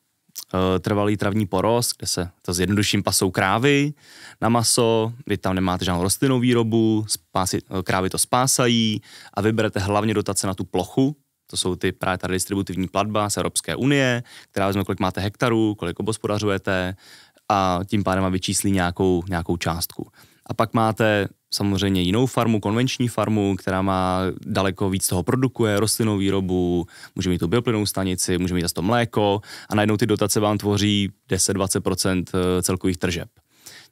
eh, trvalý travní porost, kde se to zjednoduším pasou krávy na maso, vy tam nemáte žádnou rostlinnou výrobu, spási, eh, krávy to spásají a vyberete hlavně dotace na tu plochu, to jsou ty právě ta distributivní platba z Evropské unie, která vezme, kolik máte hektarů, kolik obospodařujete, a tím pádem vám vyčíslí nějakou, nějakou částku. A pak máte samozřejmě jinou farmu, konvenční farmu, která má daleko víc toho produkuje, rostlinnou výrobu, může mít tu bioplynovou stanici, může mít to mléko a najednou ty dotace vám tvoří 10-20% eh, celkových tržeb.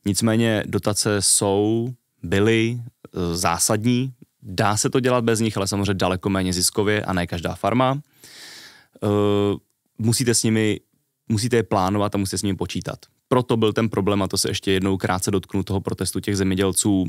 Nicméně dotace jsou, byly eh, zásadní, dá se to dělat bez nich, ale samozřejmě daleko méně ziskově a ne každá farma. Eh, musíte s nimi musíte je plánovat a musíte s nimi počítat proto byl ten problém, a to se ještě jednou krátce dotknu toho protestu těch zemědělců.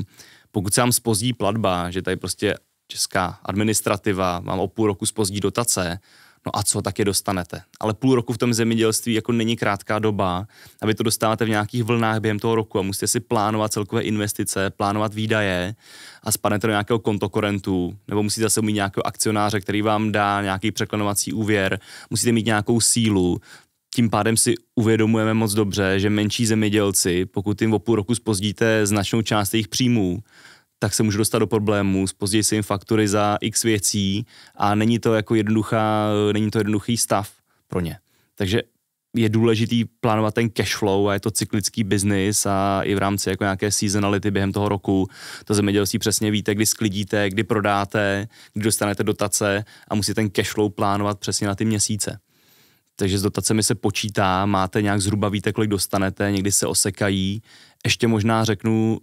Pokud se vám spozdí platba, že tady prostě česká administrativa vám o půl roku spozdí dotace, no a co, tak je dostanete. Ale půl roku v tom zemědělství jako není krátká doba a vy to dostáváte v nějakých vlnách během toho roku a musíte si plánovat celkové investice, plánovat výdaje a spadnete do nějakého kontokorentu, nebo musíte zase mít nějakého akcionáře, který vám dá nějaký překlenovací úvěr, musíte mít nějakou sílu tím pádem si uvědomujeme moc dobře, že menší zemědělci, pokud jim o půl roku spozdíte značnou část jejich příjmů, tak se můžu dostat do problémů, spozdějí se jim faktury za x věcí a není to jako jednoduchá, není to jednoduchý stav pro ně. Takže je důležitý plánovat ten cash flow a je to cyklický biznis a i v rámci jako nějaké seasonality během toho roku to zemědělství přesně víte, kdy sklidíte, kdy prodáte, kdy dostanete dotace a musíte ten cash flow plánovat přesně na ty měsíce takže s dotacemi se počítá, máte nějak zhruba víte, kolik dostanete, někdy se osekají. Ještě možná řeknu,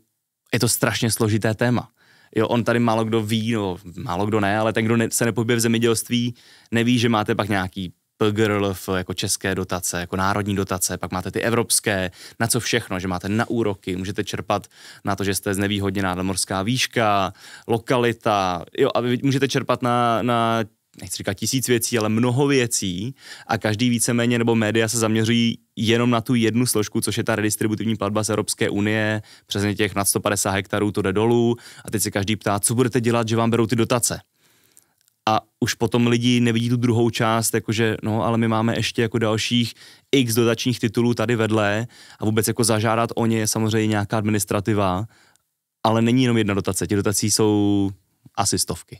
je to strašně složité téma. Jo, on tady málo kdo ví, no, málo kdo ne, ale ten, kdo ne, se nepohybuje v zemědělství, neví, že máte pak nějaký PGRLF, jako české dotace, jako národní dotace, pak máte ty evropské, na co všechno, že máte na úroky, můžete čerpat na to, že jste znevýhodněná morská výška, lokalita, jo, a vy můžete čerpat na, na nechci říkat tisíc věcí, ale mnoho věcí a každý víceméně nebo média se zaměřují jenom na tu jednu složku, což je ta redistributivní platba z Evropské unie, přesně těch nad 150 hektarů to jde dolů a teď se každý ptá, co budete dělat, že vám berou ty dotace. A už potom lidi nevidí tu druhou část, jakože no, ale my máme ještě jako dalších x dotačních titulů tady vedle a vůbec jako zažádat o ně je samozřejmě nějaká administrativa, ale není jenom jedna dotace, ty dotací jsou asi stovky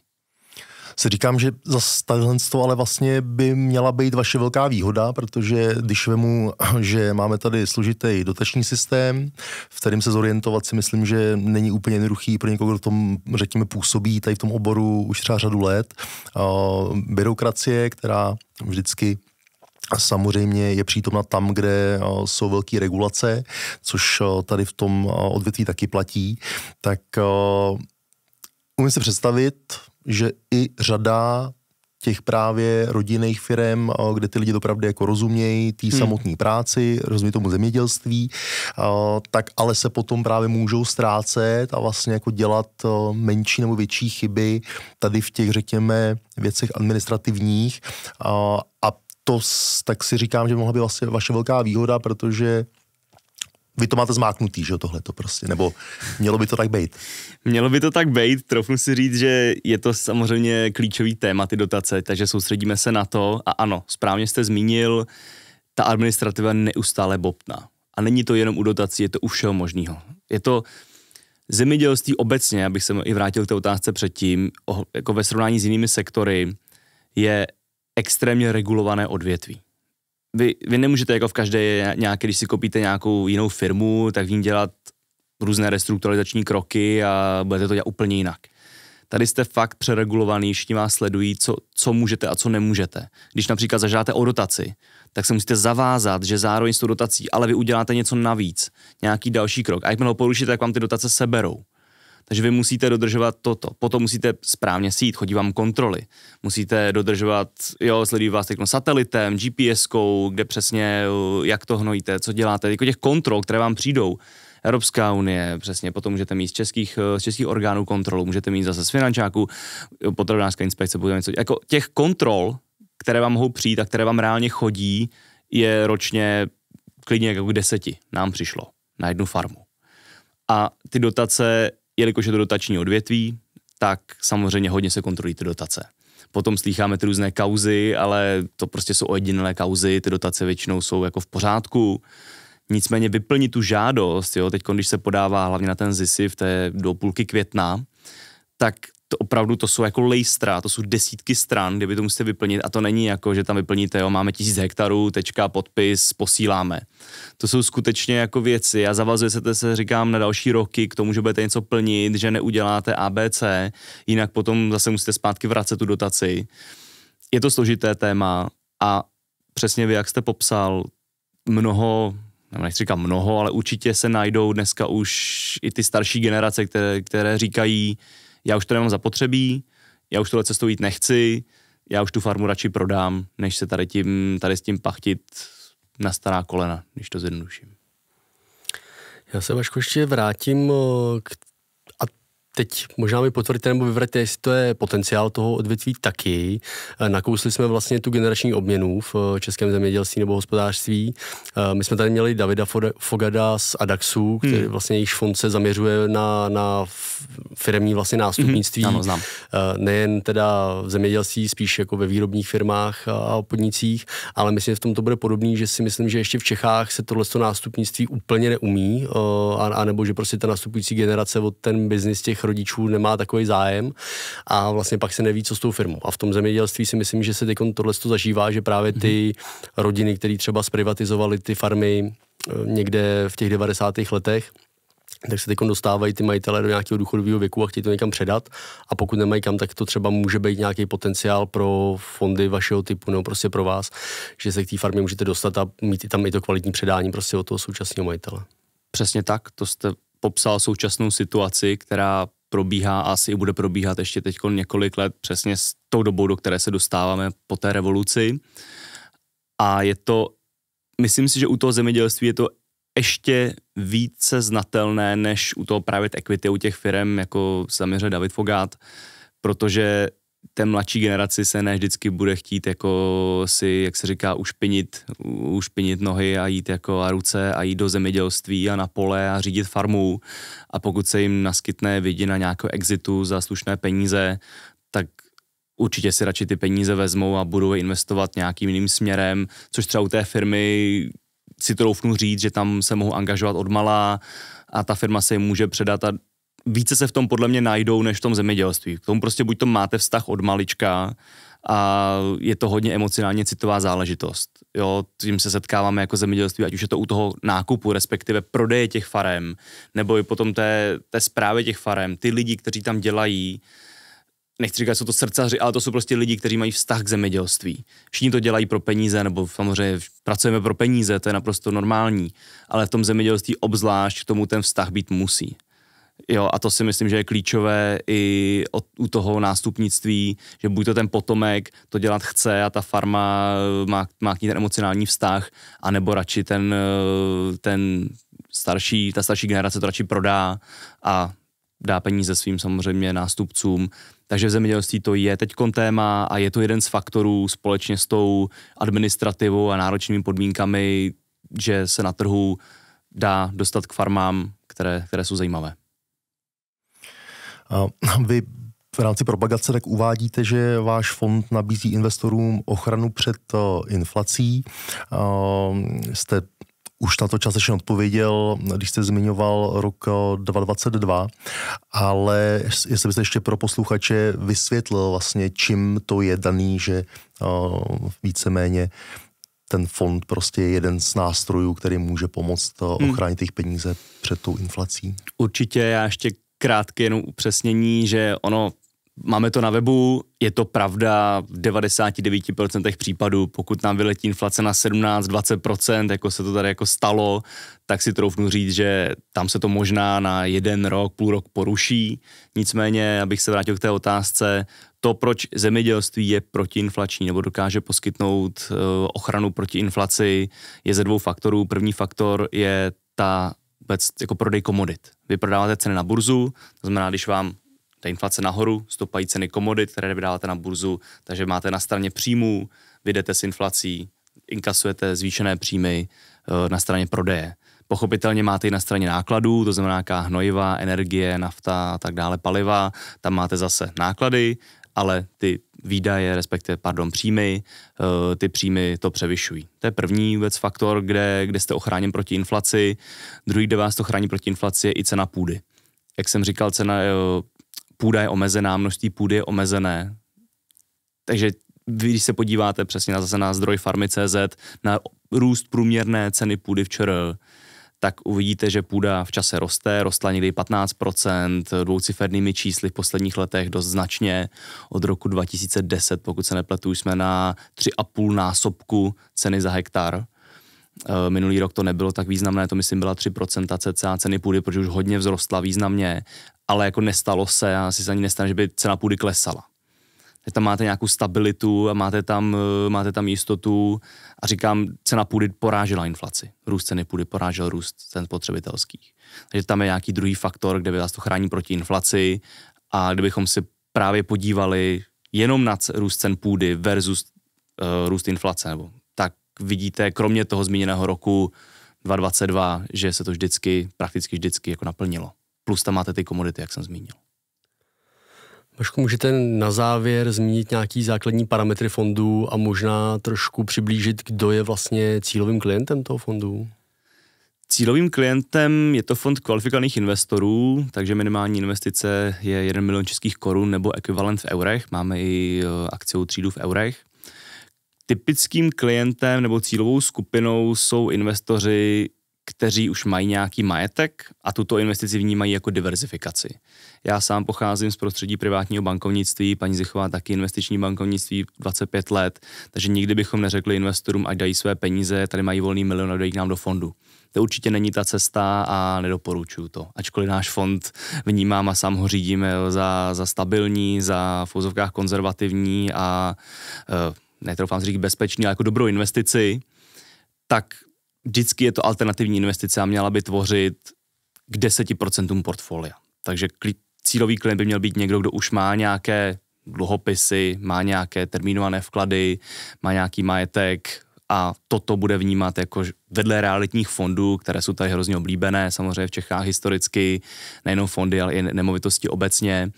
si říkám, že za tahle ale vlastně by měla být vaše velká výhoda, protože když vemu, že máme tady složitý dotační systém, v kterém se zorientovat si myslím, že není úplně jednoduchý pro někoho, kdo tom, řekněme, působí tady v tom oboru už třeba řadu let. Byrokracie, která vždycky Samozřejmě je přítomna tam, kde jsou velké regulace, což tady v tom odvětví taky platí. Tak umím si představit že i řada těch právě rodinných firm, kde ty lidi opravdu jako rozumějí té hmm. samotné práci, rozumí tomu zemědělství, tak ale se potom právě můžou ztrácet a vlastně jako dělat menší nebo větší chyby tady v těch, řekněme, věcech administrativních a to, tak si říkám, že mohla být vlastně vaše velká výhoda, protože vy to máte zmáknutý, že tohle to prostě, nebo mělo by to tak být? Mělo by to tak být, Trochu si říct, že je to samozřejmě klíčový téma, ty dotace, takže soustředíme se na to a ano, správně jste zmínil, ta administrativa neustále bobtná. A není to jenom u dotací, je to u všeho možného. Je to zemědělství obecně, abych se i vrátil k té otázce předtím, jako ve srovnání s jinými sektory, je extrémně regulované odvětví vy, vy nemůžete jako v každé nějaké, když si kopíte nějakou jinou firmu, tak v ní dělat různé restrukturalizační kroky a budete to dělat úplně jinak. Tady jste fakt přeregulovaný, všichni vás sledují, co, co můžete a co nemůžete. Když například zažádáte o dotaci, tak se musíte zavázat, že zároveň s tou dotací, ale vy uděláte něco navíc, nějaký další krok. A jakmile ho porušíte, tak vám ty dotace seberou. Takže vy musíte dodržovat toto. Potom musíte správně sít, chodí vám kontroly. Musíte dodržovat, jo, sledují vás teď no satelitem, GPS-kou, kde přesně, eh, jak to hnojíte, co děláte. Jako těch kontrol, které vám přijdou, Evropská unie, přesně, potom můžete mít z českých, eh, z českých orgánů kontrolu, můžete mít zase z finančáku, eh, potravinářská inspekce, bude něco, jako těch kontrol, které vám mohou přijít a které vám reálně chodí, je ročně klidně jako k deseti nám přišlo na jednu farmu. A ty dotace jelikož je to dotační odvětví, tak samozřejmě hodně se kontrolují ty dotace. Potom slýcháme ty různé kauzy, ale to prostě jsou ojedinělé kauzy, ty dotace většinou jsou jako v pořádku. Nicméně vyplnit tu žádost, jo, teď když se podává hlavně na ten ZISIV, to je do půlky května, tak to opravdu to jsou jako lejstra, to jsou desítky stran, kdyby to musíte vyplnit a to není jako, že tam vyplníte, jo, máme tisíc hektarů, tečka, podpis, posíláme. To jsou skutečně jako věci a zavazuje se, se říkám, na další roky k tomu, že budete něco plnit, že neuděláte ABC, jinak potom zase musíte zpátky vracet tu dotaci. Je to složité téma a přesně vy, jak jste popsal, mnoho nechci říkat mnoho, ale určitě se najdou dneska už i ty starší generace, které, které říkají, já už to nemám zapotřebí, já už tohle cestou jít nechci, já už tu farmu radši prodám, než se tady, tím, tady s tím pachtit na stará kolena, když to zjednoduším. Já se Vašku ještě vrátím eh, k teď možná mi potvrdíte nebo vyvrátíte, jestli to je potenciál toho odvětví taky. Eh, nakousli jsme vlastně tu generační obměnu v eh, českém zemědělství nebo hospodářství. Eh, my jsme tady měli Davida Fogada z Adaxu, hmm. který hmm. vlastně jejich fond se zaměřuje na, na firmní vlastně hmm, nástupnictví. Hmm. Ano, znám. Nejen teda v zemědělství, spíš jako ve výrobních firmách a podnicích, ale myslím, že v tom to bude podobný, že si myslím, že ještě v Čechách se tohle nástupnictví úplně neumí, anebo že prostě ta nastupující generace od ten biznis těch rodičů nemá takový zájem a vlastně pak se neví, co s tou firmou. A v tom zemědělství si myslím, že se teď tohle zažívá, že právě ty mhm. rodiny, které třeba zprivatizovaly ty farmy eh, někde v těch 90. letech, tak se teď dostávají ty majitele do nějakého důchodového věku a chtějí to někam předat. A pokud nemají kam, tak to třeba může být nějaký potenciál pro fondy vašeho typu nebo prostě pro vás, že se k té farmě můžete dostat a mít tam i to kvalitní předání prostě od toho současného majitele. Přesně tak, to jste popsal současnou situaci, která probíhá a asi bude probíhat ještě teď několik let přesně s tou dobou, do které se dostáváme po té revoluci. A je to, myslím si, že u toho zemědělství je to ještě více znatelné, než u toho právě equity u těch firm, jako samozřejmě David Fogát, protože té mladší generaci se ne vždycky bude chtít jako si, jak se říká, ušpinit, ušpinit nohy a jít jako a ruce a jít do zemědělství a na pole a řídit farmu a pokud se jim naskytne vidina nějakého exitu za slušné peníze, tak určitě si radši ty peníze vezmou a budou investovat nějakým jiným směrem, což třeba u té firmy si troufnu říct, že tam se mohu angažovat od malá a ta firma se jim může předat a více se v tom podle mě najdou, než v tom zemědělství. K tomu prostě buď to máte vztah od malička a je to hodně emocionálně citová záležitost. Jo, tím se setkáváme jako zemědělství, ať už je to u toho nákupu, respektive prodeje těch farem, nebo i potom té, té zprávy těch farem, ty lidi, kteří tam dělají, nechci říkat, jsou to srdcaři, ale to jsou prostě lidi, kteří mají vztah k zemědělství. Všichni to dělají pro peníze, nebo samozřejmě pracujeme pro peníze, to je naprosto normální, ale v tom zemědělství obzvlášť k tomu ten vztah být musí. Jo, a to si myslím, že je klíčové i od, u toho nástupnictví, že buď to ten potomek to dělat chce a ta farma eh, má, má k ní ten emocionální vztah, anebo radši ten, eh, ten starší, ta starší generace to radši prodá a dá peníze svým samozřejmě nástupcům. Takže v zemědělství to je teď téma a je to jeden z faktorů společně s tou administrativou a náročnými podmínkami, že se na trhu dá dostat k farmám, které, které jsou zajímavé. Vy v rámci propagace tak uvádíte, že váš fond nabízí investorům ochranu před eh, inflací. Eh, jste už na to částečně odpověděl, když jste zmiňoval rok 2022, eh, ale jestli byste ještě pro posluchače vysvětlil vlastně, čím to je daný, že víceméně ten fond prostě je jeden z nástrojů, který může pomoct hmm. ochránit těch peníze před tou inflací. Určitě já ještě krátké jenom upřesnění, že ono, máme to na webu, je to pravda v 99% případů, pokud nám vyletí inflace na 17-20%, jako se to tady jako stalo, tak si troufnu říct, že tam se to možná na jeden rok, půl rok poruší. Nicméně, abych se vrátil k té otázce, to, proč zemědělství je protiinflační nebo dokáže poskytnout eh, ochranu proti inflaci, je ze dvou faktorů. První faktor je ta vůbec jako prodej komodit. Vy prodáváte ceny na burzu, to znamená, když vám ta inflace nahoru, stoupají ceny komodit, které vydáváte na burzu, takže máte na straně příjmů, vydete s inflací, inkasujete zvýšené příjmy eh, na straně prodeje. Pochopitelně máte i na straně nákladů, to znamená nějaká hnojiva, energie, nafta a tak dále, paliva. Tam máte zase náklady, ale ty výdaje, respektive, pardon, příjmy, eh, ty příjmy to převyšují. To je první vůbec faktor, kde, kde jste ochráněn proti inflaci. Druhý, kde vás to chrání proti inflaci, je i cena půdy. Jak jsem říkal, cena eh, půda je omezená, množství půdy je omezené. Takže vy, když se podíváte přesně na, zase na zdroj farmy.cz, na růst průměrné ceny půdy včera, tak uvidíte, že půda v čase roste, rostla někdy 15%, eh, dvoucifernými čísly v posledních letech dost značně. Od roku 2010, pokud se nepletu, jsme na 3,5 násobku ceny za hektar. Eh, minulý rok to nebylo tak významné, to myslím byla 3% cca ceny půdy, protože už hodně vzrostla významně, ale jako nestalo se a asi se ani nestane, že by cena půdy klesala že tam máte nějakou stabilitu a máte tam, eh, máte tam jistotu a říkám, cena půdy porážela inflaci. Růst ceny půdy porážel růst cen spotřebitelských. Takže tam je nějaký druhý faktor, kde by vás to chrání proti inflaci a kdybychom si právě podívali jenom na růst cen půdy versus uh, růst inflace, nebo tak vidíte, kromě toho zmíněného roku 2022, že se to vždycky, prakticky vždycky jako naplnilo. Plus tam máte ty komodity, jak jsem zmínil. Pašku, můžete na závěr zmínit nějaký základní parametry fondu a možná trošku přiblížit, kdo je vlastně cílovým klientem toho fondu? Cílovým klientem je to fond kvalifikovaných investorů, takže minimální investice je 1 milion českých korun nebo ekvivalent v eurech. Máme i e, akciovou třídu v eurech. Typickým klientem nebo cílovou skupinou jsou investoři, kteří už mají nějaký majetek a tuto investici vnímají jako diverzifikaci. Já sám pocházím z prostředí privátního bankovnictví, paní Zichová taky investiční bankovnictví 25 let, takže nikdy bychom neřekli investorům, ať dají své peníze, tady mají volný milion a dají k nám do fondu. To určitě není ta cesta a nedoporučuju to. Ačkoliv náš fond vnímám a sám ho řídíme eh, za, za stabilní, za v úzovkách konzervativní a eh, netroufám si říct bezpečný, ale jako dobrou investici, tak vždycky je to alternativní investice a měla by tvořit k 10% portfolia. Takže cílový klient by měl být někdo, kdo už má nějaké dluhopisy, má nějaké termínované vklady, má nějaký majetek a toto bude vnímat jako vedle realitních fondů, které jsou tady hrozně oblíbené, samozřejmě v Čechách historicky, nejenom fondy, ale i nemovitosti obecně,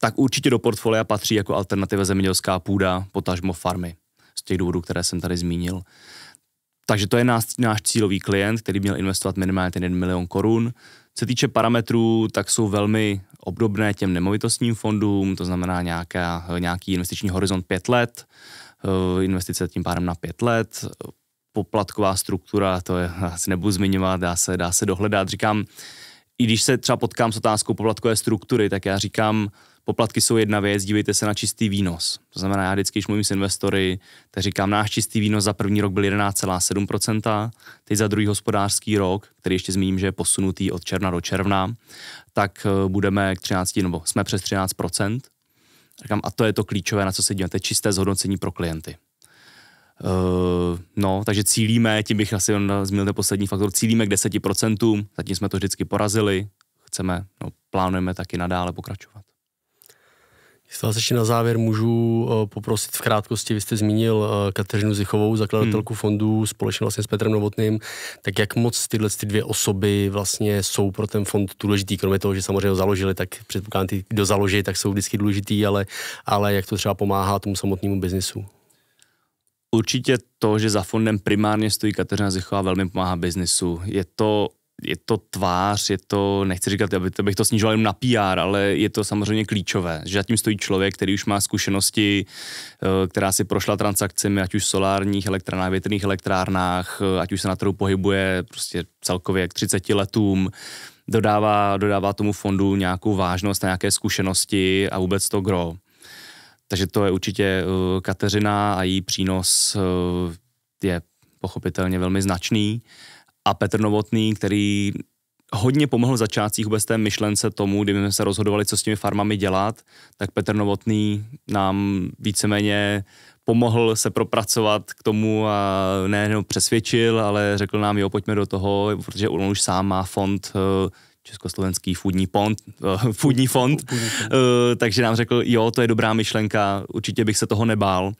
tak určitě do portfolia patří jako alternativa zemědělská půda, potažmo farmy, z těch důvodů, které jsem tady zmínil. Takže to je náš, náš cílový klient, který měl investovat minimálně ten 1 milion korun se týče parametrů, tak jsou velmi obdobné těm nemovitostním fondům, to znamená nějaká, nějaký investiční horizont 5 let, eh, investice tím pádem na 5 let, poplatková struktura, to je, asi nebudu zmiňovat, dá se, dá se dohledat. Říkám, i když se třeba potkám s otázkou poplatkové struktury, tak já říkám, Poplatky jsou jedna věc, dívejte se na čistý výnos. To znamená, já vždycky, když mluvím s investory, tak říkám, náš čistý výnos za první rok byl 11,7%, teď za druhý hospodářský rok, který ještě zmíním, že je posunutý od června do června, tak eh, budeme k 13, nebo jsme přes 13%. Říkám, a to je to klíčové, na co se díváte, čisté zhodnocení pro klienty. Uh, no, takže cílíme, tím bych asi zmínil ten poslední faktor, cílíme k 10%, zatím jsme to vždycky porazili, chceme, no, plánujeme taky nadále pokračovat. Vás ještě na závěr můžu eh, poprosit v krátkosti, vy jste zmínil eh, Kateřinu Zichovou, zakladatelku hmm. fondu společně vlastně s Petrem Novotným, tak jak moc tyhle ty dvě osoby vlastně jsou pro ten fond důležitý, kromě toho, že samozřejmě ho založili, tak předpokládám, ty, kdo založí, tak jsou vždycky důležitý, ale, ale jak to třeba pomáhá tomu samotnému biznisu? Určitě to, že za fondem primárně stojí Kateřina Zichová, velmi pomáhá biznisu. Je to je to tvář, je to, nechci říkat, aby, bych to snižoval jenom na PR, ale je to samozřejmě klíčové, že zatím stojí člověk, který už má zkušenosti, eh, která si prošla transakcemi, ať už v solárních elektrárnách, větrných elektrárnách, eh, ať už se na trhu pohybuje prostě celkově k 30 letům, dodává, dodává tomu fondu nějakou vážnost a nějaké zkušenosti a vůbec to gro. Takže to je určitě eh, Kateřina a její přínos je pochopitelně velmi značný a Petr Novotný, který hodně pomohl v začátcích vůbec té myšlence tomu, kdy jsme se rozhodovali, co s těmi farmami dělat, tak Petr Novotný nám víceméně pomohl se propracovat k tomu a ne no, přesvědčil, ale řekl nám, jo, pojďme do toho, protože on už sám má fond eh, Československý eh, foodní fond, foodní fond, eh, takže nám řekl, jo, to je dobrá myšlenka, určitě bych se toho nebál.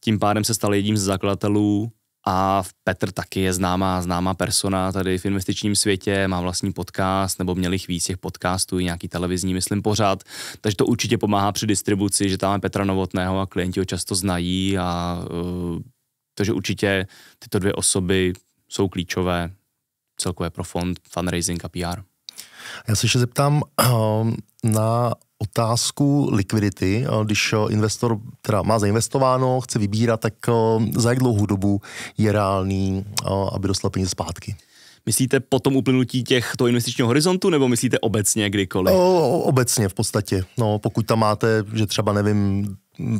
Tím pádem se stal jedním z zakladatelů a Petr taky je známá, známá persona tady v investičním světě, má vlastní podcast, nebo měl jich víc těch podcastů, i nějaký televizní, myslím, pořád. Takže to určitě pomáhá při distribuci, že tam je Petra Novotného a klienti ho často znají a uh, takže určitě tyto dvě osoby jsou klíčové celkově pro fond, fundraising a PR. Já se ještě zeptám na otázku likvidity. Když eh, investor teda má zainvestováno, chce vybírat, tak eh, za jak dlouhou dobu je reálný, eh, aby dostal peníze zpátky? Myslíte po tom uplynutí těch toho investičního horizontu, nebo myslíte obecně kdykoliv? O, obecně v podstatě. No, pokud tam máte, že třeba nevím,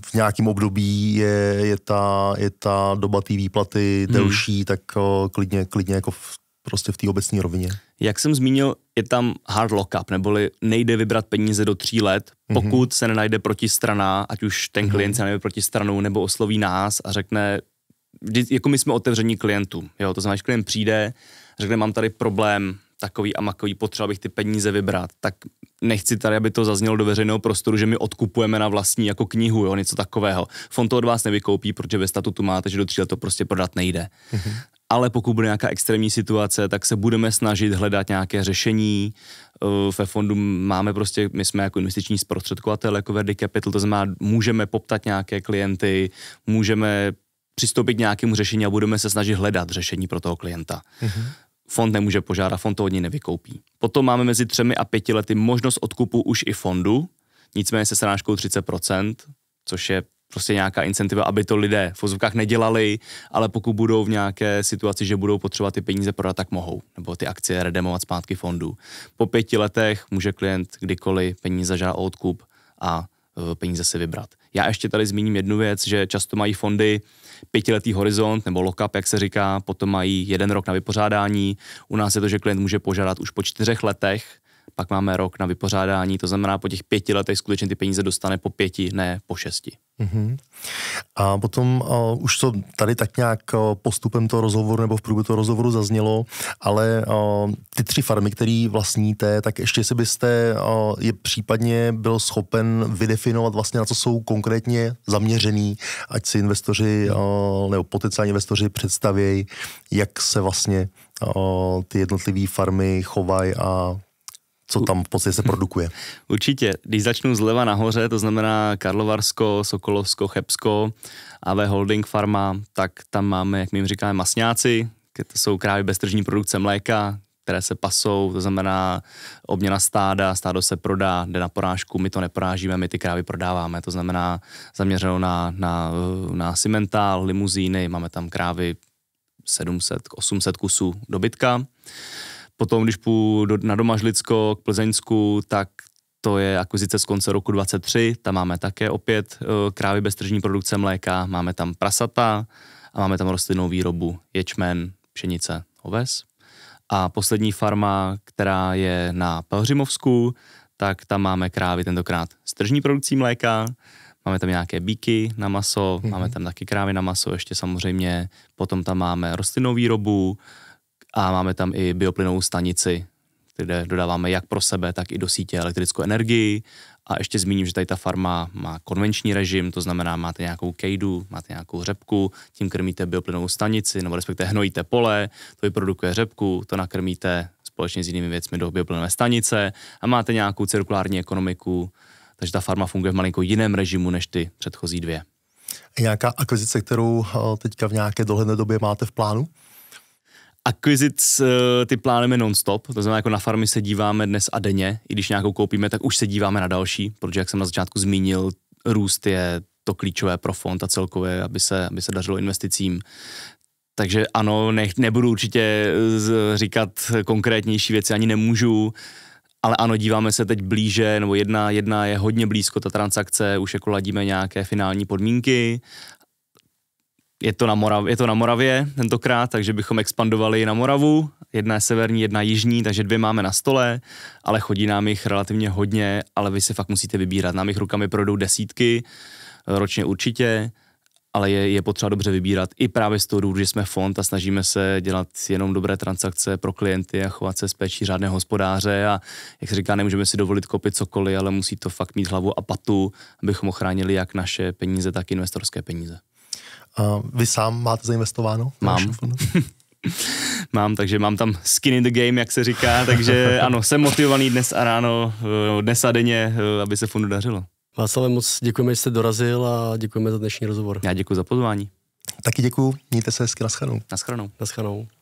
v nějakém období je, je, ta, je ta doba té výplaty hmm. delší, hmm. tak o, klidně, klidně jako v prostě v té obecní rovině? Jak jsem zmínil, je tam hard lockup, neboli nejde vybrat peníze do tří let, mhm. pokud mm-hmm. se nenajde protistrana, ať už ten mm-hmm. klient se najde protistranou nebo osloví nás a řekne, jako my jsme otevření klientům, jo, to znamená, že klient přijde, řekne, mám tady problém, takový a makový, potřeba bych ty peníze vybrat, tak nechci tady, aby to zaznělo do veřejného prostoru, že my odkupujeme na vlastní jako knihu, jo, něco takového. Fond to od vás nevykoupí, protože ve statutu máte, že do tří let to prostě prodat nejde. Mm-hmm ale pokud bude nějaká extrémní situace, tak se budeme snažit hledat nějaké řešení. Eh, ve fondu máme prostě, my jsme jako investiční zprostředkovatel, jako Verdi Capital, to znamená, můžeme poptat nějaké klienty, můžeme přistoupit k nějakému řešení a budeme se snažit hledat řešení pro toho klienta. Mm-hmm. Fond nemůže požádat, fond to od něj nevykoupí. Potom máme mezi třemi a pěti lety možnost odkupu už i fondu, nicméně se srážkou 30%, což je prostě nějaká incentiva, aby to lidé v fozovkách nedělali, ale pokud budou v nějaké situaci, že budou potřebovat ty peníze prodat, tak mohou, nebo ty akcie redemovat zpátky fondu. Po pěti letech může klient kdykoliv peníze žádat o odkup a e, peníze si vybrat. Já ještě tady zmíním jednu věc, že často mají fondy pětiletý horizont nebo lockup, jak se říká, potom mají jeden rok na vypořádání. U nás je to, že klient může požádat už po čtyřech letech pak máme rok na vypořádání, to znamená po těch pěti letech skutečně ty peníze dostane po pěti, ne po šesti. Mm-hmm. A potom uh, už to tady tak nějak uh, postupem toho rozhovoru nebo v průběhu toho rozhovoru zaznělo, ale uh, ty tři farmy, které vlastníte, tak ještě si byste uh, je případně byl schopen vydefinovat vlastně na co jsou konkrétně zaměřený, ať si investoři uh, nebo potenciální investoři představějí, jak se vlastně uh, ty jednotlivé farmy chovají a co tam v podstatě se produkuje. Určitě. Když začnu zleva nahoře, to znamená Karlovarsko, Sokolovsko, Chebsko, AV Holding Pharma, tak tam máme, jak my jim říkáme, masňáci, to jsou krávy bez tržní produkce mléka, které se pasou, to znamená obměna stáda, stádo se prodá, jde na porážku, my to neporážíme, my ty krávy prodáváme, to znamená zaměřeno na, na, na cimentál, limuzíny, máme tam krávy 700, 800 kusů dobytka. Potom, když půjdu na Domažlicko k Plzeňsku, tak to je akvizice z konce roku 23, tam máme také opět eh, krávy bez tržní produkce mléka, máme tam prasata a máme tam rostlinnou výrobu, ječmen, pšenice, oves. A poslední farma, která je na Pelhřimovsku, tak tam máme krávy tentokrát s tržní produkcí mléka, máme tam nějaké bíky na maso, mm-hmm. máme tam taky krávy na maso, ještě samozřejmě, potom tam máme rostlinnou výrobu, a máme tam i bioplynovou stanici, kde dodáváme jak pro sebe, tak i do sítě elektrickou energii. A ještě zmíním, že tady ta farma má konvenční režim, to znamená, máte nějakou kejdu, máte nějakou řepku, tím krmíte bioplynovou stanici, nebo respektive hnojíte pole, to vyprodukuje řepku, to nakrmíte společně s jinými věcmi do bioplynové stanice a máte nějakou cirkulární ekonomiku, takže ta farma funguje v malinko jiném režimu než ty předchozí dvě. Nějaká akvizice, kterou eh, teďka v nějaké dohledné době máte v plánu? akvizic eh, ty plánujeme non-stop, to znamená, jako na farmy se díváme dnes a denně, i když nějakou koupíme, tak už se díváme na další, protože jak jsem na začátku zmínil, růst je to klíčové pro fond a celkově, aby se, aby se dařilo investicím. Takže ano, ne, nebudu určitě eh, říkat konkrétnější věci, ani nemůžu, ale ano, díváme se teď blíže, nebo jedna, jedna je hodně blízko ta transakce, už jako ladíme nějaké finální podmínky je to, na Morav, je to na Moravě tentokrát, takže bychom expandovali na Moravu. Jedna je severní, jedna jižní, takže dvě máme na stole, ale chodí nám jich relativně hodně, ale vy se fakt musíte vybírat. Nám jich rukami projdou desítky, eh, ročně určitě, ale je, je potřeba dobře vybírat i právě z toho důvodu, že jsme fond a snažíme se dělat jenom dobré transakce pro klienty a chovat se s péčí řádného hospodáře a jak se říká, nemůžeme si dovolit kopit cokoliv, ale musí to fakt mít hlavu a patu, abychom ochránili jak naše peníze, tak investorské peníze. Uh, vy sám máte zainvestováno? Mám. mám, takže mám tam skin in the game, jak se říká, takže ano, jsem motivovaný dnes a ráno, eh, dnes a denně, eh, aby se fundu dařilo. Václave, moc děkujeme, že jste dorazil a děkujeme za dnešní rozhovor. Já děkuji za pozvání. Taky děkuji, mějte se hezky, naschranou. Naschranou. Naschranou.